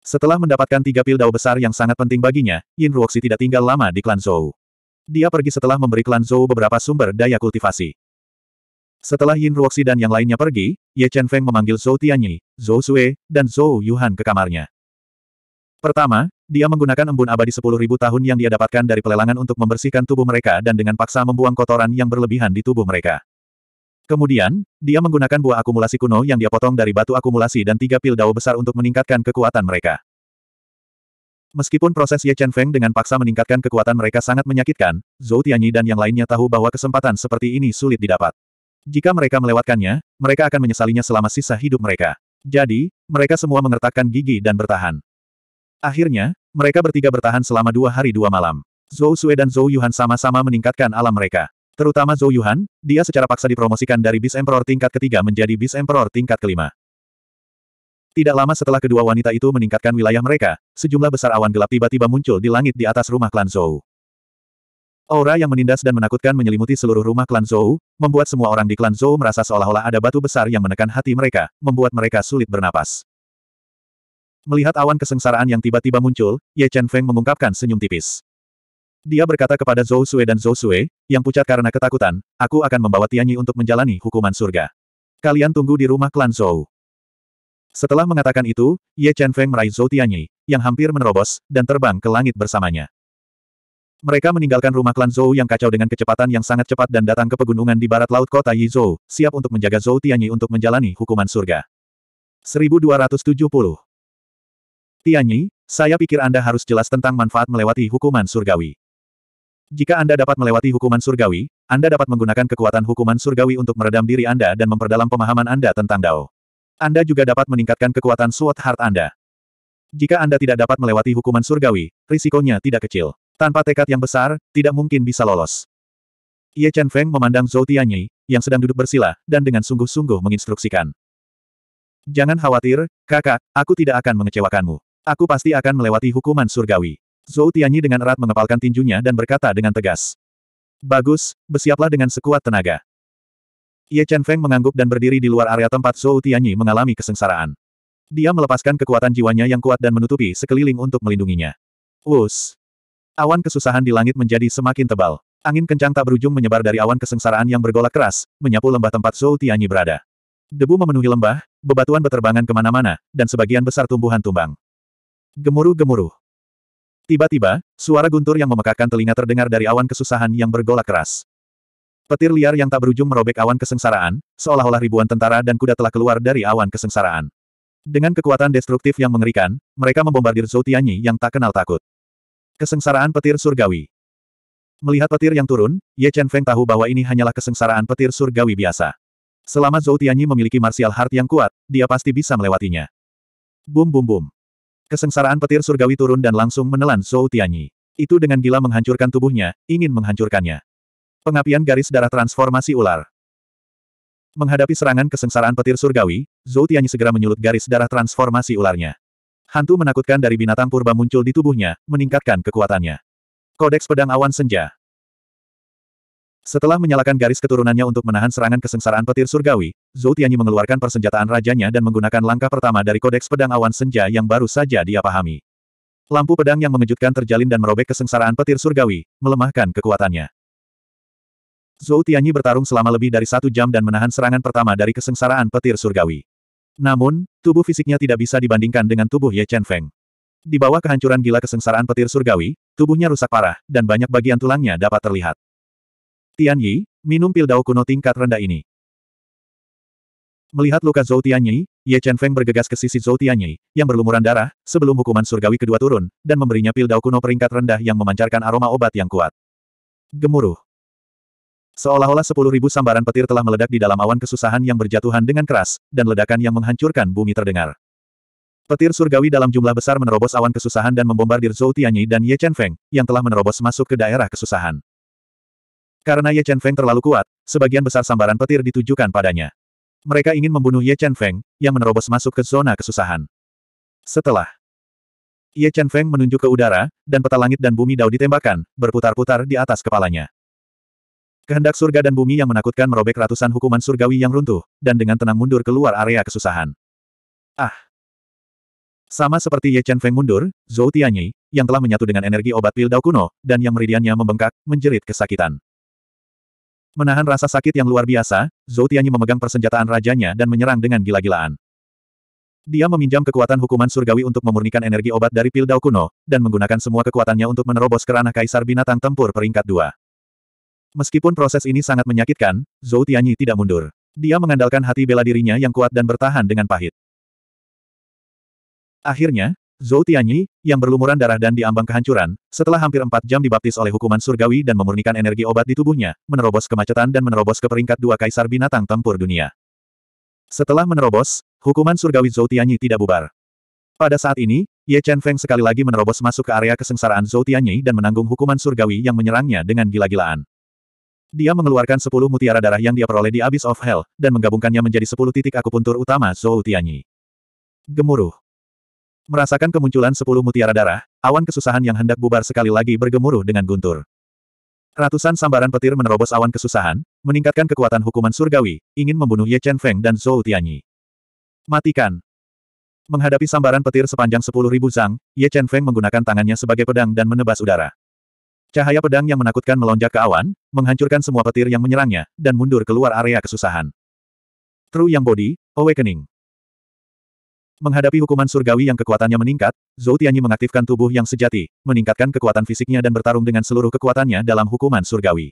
Setelah mendapatkan tiga pil dao besar yang sangat penting baginya, Yin Ruoxi tidak tinggal lama di klan Zhou. Dia pergi setelah memberi klan Zhou beberapa sumber daya kultivasi. Setelah Yin Ruoxi dan yang lainnya pergi, Ye Chen Feng memanggil Zhou Tianyi, Zhou Sue, dan Zhou Yuhan ke kamarnya. Pertama, dia menggunakan embun abadi sepuluh ribu tahun yang dia dapatkan dari pelelangan untuk membersihkan tubuh mereka dan dengan paksa membuang kotoran yang berlebihan di tubuh mereka. Kemudian, dia menggunakan buah akumulasi kuno yang dia potong dari batu akumulasi dan tiga pil dao besar untuk meningkatkan kekuatan mereka. Meskipun proses Ye Chen Feng dengan paksa meningkatkan kekuatan mereka sangat menyakitkan, Zhou Tianyi dan yang lainnya tahu bahwa kesempatan seperti ini sulit didapat. Jika mereka melewatkannya, mereka akan menyesalinya selama sisa hidup mereka. Jadi, mereka semua mengertakkan gigi dan bertahan. Akhirnya, mereka bertiga bertahan selama dua hari dua malam. Zhou Sui dan Zhou Yuhan sama-sama meningkatkan alam mereka. Terutama Zhou Yuhan, dia secara paksa dipromosikan dari Bis Emperor tingkat ketiga menjadi Bis Emperor tingkat kelima. Tidak lama setelah kedua wanita itu meningkatkan wilayah mereka, sejumlah besar awan gelap tiba-tiba muncul di langit di atas rumah klan Zhou. Aura yang menindas dan menakutkan menyelimuti seluruh rumah klan Zhou, membuat semua orang di klan Zhou merasa seolah-olah ada batu besar yang menekan hati mereka, membuat mereka sulit bernapas. Melihat awan kesengsaraan yang tiba-tiba muncul, Ye Chen Feng mengungkapkan senyum tipis. Dia berkata kepada Zhou Sue dan Zhou Sue, yang pucat karena ketakutan, aku akan membawa Tianyi untuk menjalani hukuman surga. Kalian tunggu di rumah klan Zhou. Setelah mengatakan itu, Ye Chen Feng meraih Zhou Tianyi, yang hampir menerobos, dan terbang ke langit bersamanya. Mereka meninggalkan rumah klan Zhou yang kacau dengan kecepatan yang sangat cepat dan datang ke pegunungan di barat laut kota Yizhou, siap untuk menjaga Zhou Tianyi untuk menjalani hukuman surga. 1270 Tianyi, saya pikir Anda harus jelas tentang manfaat melewati hukuman surgawi. Jika Anda dapat melewati hukuman surgawi, Anda dapat menggunakan kekuatan hukuman surgawi untuk meredam diri Anda dan memperdalam pemahaman Anda tentang Dao. Anda juga dapat meningkatkan kekuatan Sword Heart Anda. Jika Anda tidak dapat melewati hukuman surgawi, risikonya tidak kecil. Tanpa tekad yang besar, tidak mungkin bisa lolos. Ye Chen Feng memandang Zhou Tianyi, yang sedang duduk bersila, dan dengan sungguh-sungguh menginstruksikan. Jangan khawatir, kakak, aku tidak akan mengecewakanmu. Aku pasti akan melewati hukuman surgawi. Zhou Tianyi dengan erat mengepalkan tinjunya dan berkata dengan tegas. Bagus, bersiaplah dengan sekuat tenaga. Ye Chen Feng mengangguk dan berdiri di luar area tempat Zhou Tianyi mengalami kesengsaraan. Dia melepaskan kekuatan jiwanya yang kuat dan menutupi sekeliling untuk melindunginya. Wus! Awan kesusahan di langit menjadi semakin tebal. Angin kencang tak berujung menyebar dari awan kesengsaraan yang bergolak keras, menyapu lembah tempat Zhou Tianyi berada. Debu memenuhi lembah, bebatuan beterbangan kemana-mana, dan sebagian besar tumbuhan tumbang. Gemuruh-gemuruh. Tiba-tiba, suara guntur yang memekakan telinga terdengar dari awan kesusahan yang bergolak keras. Petir liar yang tak berujung merobek awan kesengsaraan, seolah-olah ribuan tentara dan kuda telah keluar dari awan kesengsaraan. Dengan kekuatan destruktif yang mengerikan, mereka membombardir Zhou Tianyi yang tak kenal takut. Kesengsaraan petir surgawi. Melihat petir yang turun, Ye Chen Feng tahu bahwa ini hanyalah kesengsaraan petir surgawi biasa. Selama Zhou Tianyi memiliki martial heart yang kuat, dia pasti bisa melewatinya. Bum bum bum. Kesengsaraan petir surgawi turun dan langsung menelan Zhou Tianyi. Itu dengan gila menghancurkan tubuhnya, ingin menghancurkannya. Pengapian garis darah transformasi ular. Menghadapi serangan kesengsaraan petir surgawi, Zhou Tianyi segera menyulut garis darah transformasi ularnya. Hantu menakutkan dari binatang purba muncul di tubuhnya, meningkatkan kekuatannya. Kodeks Pedang Awan Senja setelah menyalakan garis keturunannya untuk menahan serangan kesengsaraan petir surgawi, Zhou Tianyi mengeluarkan persenjataan rajanya dan menggunakan langkah pertama dari kodeks pedang awan senja yang baru saja dia pahami. Lampu pedang yang mengejutkan terjalin dan merobek kesengsaraan petir surgawi, melemahkan kekuatannya. Zhou Tianyi bertarung selama lebih dari satu jam dan menahan serangan pertama dari kesengsaraan petir surgawi. Namun, tubuh fisiknya tidak bisa dibandingkan dengan tubuh Ye Chen Feng. Di bawah kehancuran gila kesengsaraan petir surgawi, tubuhnya rusak parah, dan banyak bagian tulangnya dapat terlihat. Yi, minum pil dao kuno tingkat rendah ini. Melihat luka Zhou Tianyi, Ye Chen Feng bergegas ke sisi Zhou Tianyi, yang berlumuran darah, sebelum hukuman surgawi kedua turun, dan memberinya pil dao kuno peringkat rendah yang memancarkan aroma obat yang kuat. Gemuruh. Seolah-olah sepuluh ribu sambaran petir telah meledak di dalam awan kesusahan yang berjatuhan dengan keras, dan ledakan yang menghancurkan bumi terdengar. Petir surgawi dalam jumlah besar menerobos awan kesusahan dan membombardir Zhou Tianyi dan Ye Chen Feng, yang telah menerobos masuk ke daerah kesusahan. Karena Ye Chen Feng terlalu kuat, sebagian besar sambaran petir ditujukan padanya. Mereka ingin membunuh Ye Chen Feng, yang menerobos masuk ke zona kesusahan. Setelah Ye Chen Feng menunjuk ke udara, dan peta langit dan bumi dao ditembakkan, berputar-putar di atas kepalanya. Kehendak surga dan bumi yang menakutkan merobek ratusan hukuman surgawi yang runtuh, dan dengan tenang mundur keluar area kesusahan. Ah! Sama seperti Ye Chen Feng mundur, Zhou Tianyi, yang telah menyatu dengan energi obat pil dao kuno, dan yang meridiannya membengkak, menjerit kesakitan. Menahan rasa sakit yang luar biasa, Zhou Tianyi memegang persenjataan rajanya dan menyerang dengan gila-gilaan. Dia meminjam kekuatan hukuman surgawi untuk memurnikan energi obat dari pil Dao kuno, dan menggunakan semua kekuatannya untuk menerobos kerana kaisar binatang tempur peringkat dua. Meskipun proses ini sangat menyakitkan, Zhou Tianyi tidak mundur. Dia mengandalkan hati bela dirinya yang kuat dan bertahan dengan pahit. Akhirnya, Zhou Tianyi, yang berlumuran darah dan diambang kehancuran, setelah hampir empat jam dibaptis oleh hukuman surgawi dan memurnikan energi obat di tubuhnya, menerobos kemacetan dan menerobos ke peringkat dua kaisar binatang tempur dunia. Setelah menerobos, hukuman surgawi Zhou Tianyi tidak bubar. Pada saat ini, Ye Chen Feng sekali lagi menerobos masuk ke area kesengsaraan Zhou Tianyi dan menanggung hukuman surgawi yang menyerangnya dengan gila-gilaan. Dia mengeluarkan sepuluh mutiara darah yang dia peroleh di Abyss of Hell, dan menggabungkannya menjadi sepuluh titik akupuntur utama Zhou Tianyi. Gemuruh. Merasakan kemunculan sepuluh mutiara darah, awan kesusahan yang hendak bubar sekali lagi bergemuruh dengan guntur. Ratusan sambaran petir menerobos awan kesusahan, meningkatkan kekuatan hukuman surgawi, ingin membunuh Ye Chen Feng dan Zhou Tianyi. Matikan. Menghadapi sambaran petir sepanjang sepuluh ribu zang, Ye Chen Feng menggunakan tangannya sebagai pedang dan menebas udara. Cahaya pedang yang menakutkan melonjak ke awan, menghancurkan semua petir yang menyerangnya, dan mundur keluar area kesusahan. True Yang Body, Awakening. Menghadapi hukuman surgawi yang kekuatannya meningkat, Zhou Tianyi mengaktifkan tubuh yang sejati, meningkatkan kekuatan fisiknya dan bertarung dengan seluruh kekuatannya dalam hukuman surgawi.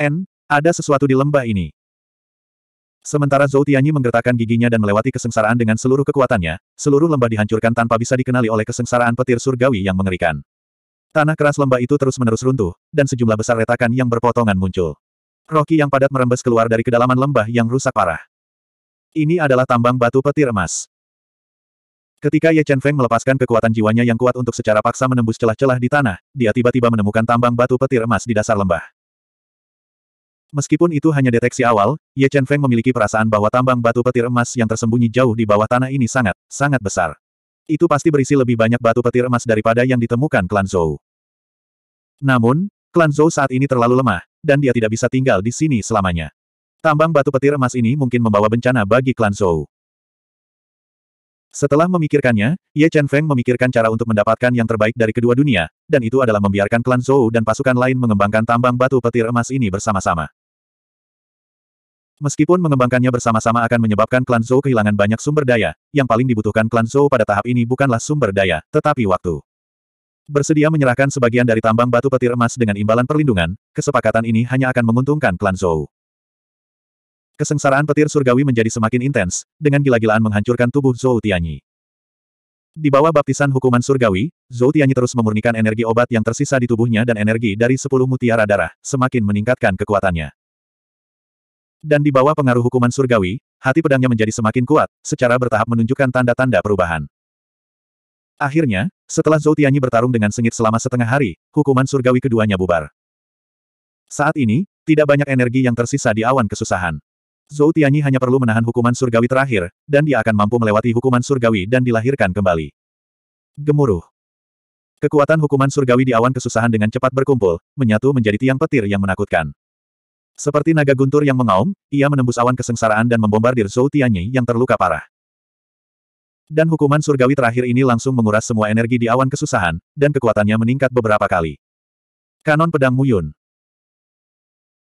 N, ada sesuatu di lembah ini. Sementara Zhou Tianyi menggertakkan giginya dan melewati kesengsaraan dengan seluruh kekuatannya, seluruh lembah dihancurkan tanpa bisa dikenali oleh kesengsaraan petir surgawi yang mengerikan. Tanah keras lembah itu terus-menerus runtuh, dan sejumlah besar retakan yang berpotongan muncul. Roki yang padat merembes keluar dari kedalaman lembah yang rusak parah. Ini adalah tambang batu petir emas. Ketika Ye Chen Feng melepaskan kekuatan jiwanya yang kuat untuk secara paksa menembus celah-celah di tanah, dia tiba-tiba menemukan tambang batu petir emas di dasar lembah. Meskipun itu hanya deteksi awal, Ye Chen Feng memiliki perasaan bahwa tambang batu petir emas yang tersembunyi jauh di bawah tanah ini sangat, sangat besar. Itu pasti berisi lebih banyak batu petir emas daripada yang ditemukan klan Zhou. Namun, klan Zhou saat ini terlalu lemah, dan dia tidak bisa tinggal di sini selamanya. Tambang batu petir emas ini mungkin membawa bencana bagi klan Zhou. Setelah memikirkannya, Ye Chen Feng memikirkan cara untuk mendapatkan yang terbaik dari kedua dunia, dan itu adalah membiarkan klan Zhou dan pasukan lain mengembangkan tambang batu petir emas ini bersama-sama. Meskipun mengembangkannya bersama-sama akan menyebabkan klan Zhou kehilangan banyak sumber daya, yang paling dibutuhkan klan Zhou pada tahap ini bukanlah sumber daya, tetapi waktu. Bersedia menyerahkan sebagian dari tambang batu petir emas dengan imbalan perlindungan, kesepakatan ini hanya akan menguntungkan klan Zhou. Kesengsaraan petir surgawi menjadi semakin intens, dengan gila-gilaan menghancurkan tubuh Zhou Tianyi. Di bawah baptisan hukuman surgawi, Zhou Tianyi terus memurnikan energi obat yang tersisa di tubuhnya dan energi dari sepuluh mutiara darah, semakin meningkatkan kekuatannya. Dan di bawah pengaruh hukuman surgawi, hati pedangnya menjadi semakin kuat, secara bertahap menunjukkan tanda-tanda perubahan. Akhirnya, setelah Zhou Tianyi bertarung dengan sengit selama setengah hari, hukuman surgawi keduanya bubar. Saat ini, tidak banyak energi yang tersisa di awan kesusahan. Zhou Tianyi hanya perlu menahan hukuman surgawi terakhir, dan dia akan mampu melewati hukuman surgawi dan dilahirkan kembali. Gemuruh. Kekuatan hukuman surgawi di awan kesusahan dengan cepat berkumpul, menyatu menjadi tiang petir yang menakutkan. Seperti naga guntur yang mengaum, ia menembus awan kesengsaraan dan membombardir Zhou Tianyi yang terluka parah. Dan hukuman surgawi terakhir ini langsung menguras semua energi di awan kesusahan, dan kekuatannya meningkat beberapa kali. Kanon Pedang Muyun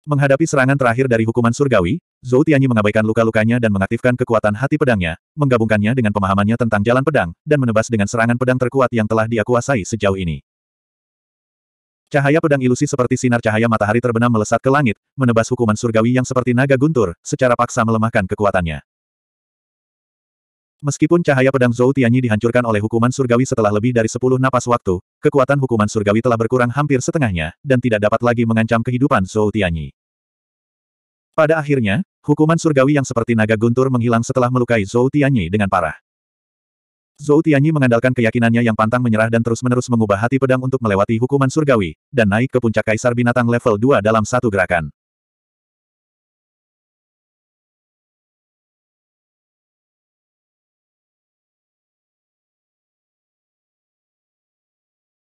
Menghadapi serangan terakhir dari hukuman surgawi, Zhou Tianyi mengabaikan luka-lukanya dan mengaktifkan kekuatan hati pedangnya, menggabungkannya dengan pemahamannya tentang jalan pedang, dan menebas dengan serangan pedang terkuat yang telah dia kuasai sejauh ini. Cahaya pedang ilusi seperti sinar cahaya matahari terbenam melesat ke langit, menebas hukuman surgawi yang seperti naga guntur, secara paksa melemahkan kekuatannya. Meskipun cahaya pedang Zhou Tianyi dihancurkan oleh hukuman surgawi setelah lebih dari sepuluh napas waktu, kekuatan hukuman surgawi telah berkurang hampir setengahnya, dan tidak dapat lagi mengancam kehidupan Zhou Tianyi. Pada akhirnya, hukuman surgawi yang seperti naga guntur menghilang setelah melukai Zhou Tianyi dengan parah. Zhou Tianyi mengandalkan keyakinannya yang pantang menyerah dan terus-menerus mengubah hati pedang untuk melewati hukuman surgawi, dan naik ke puncak kaisar binatang level 2 dalam satu gerakan.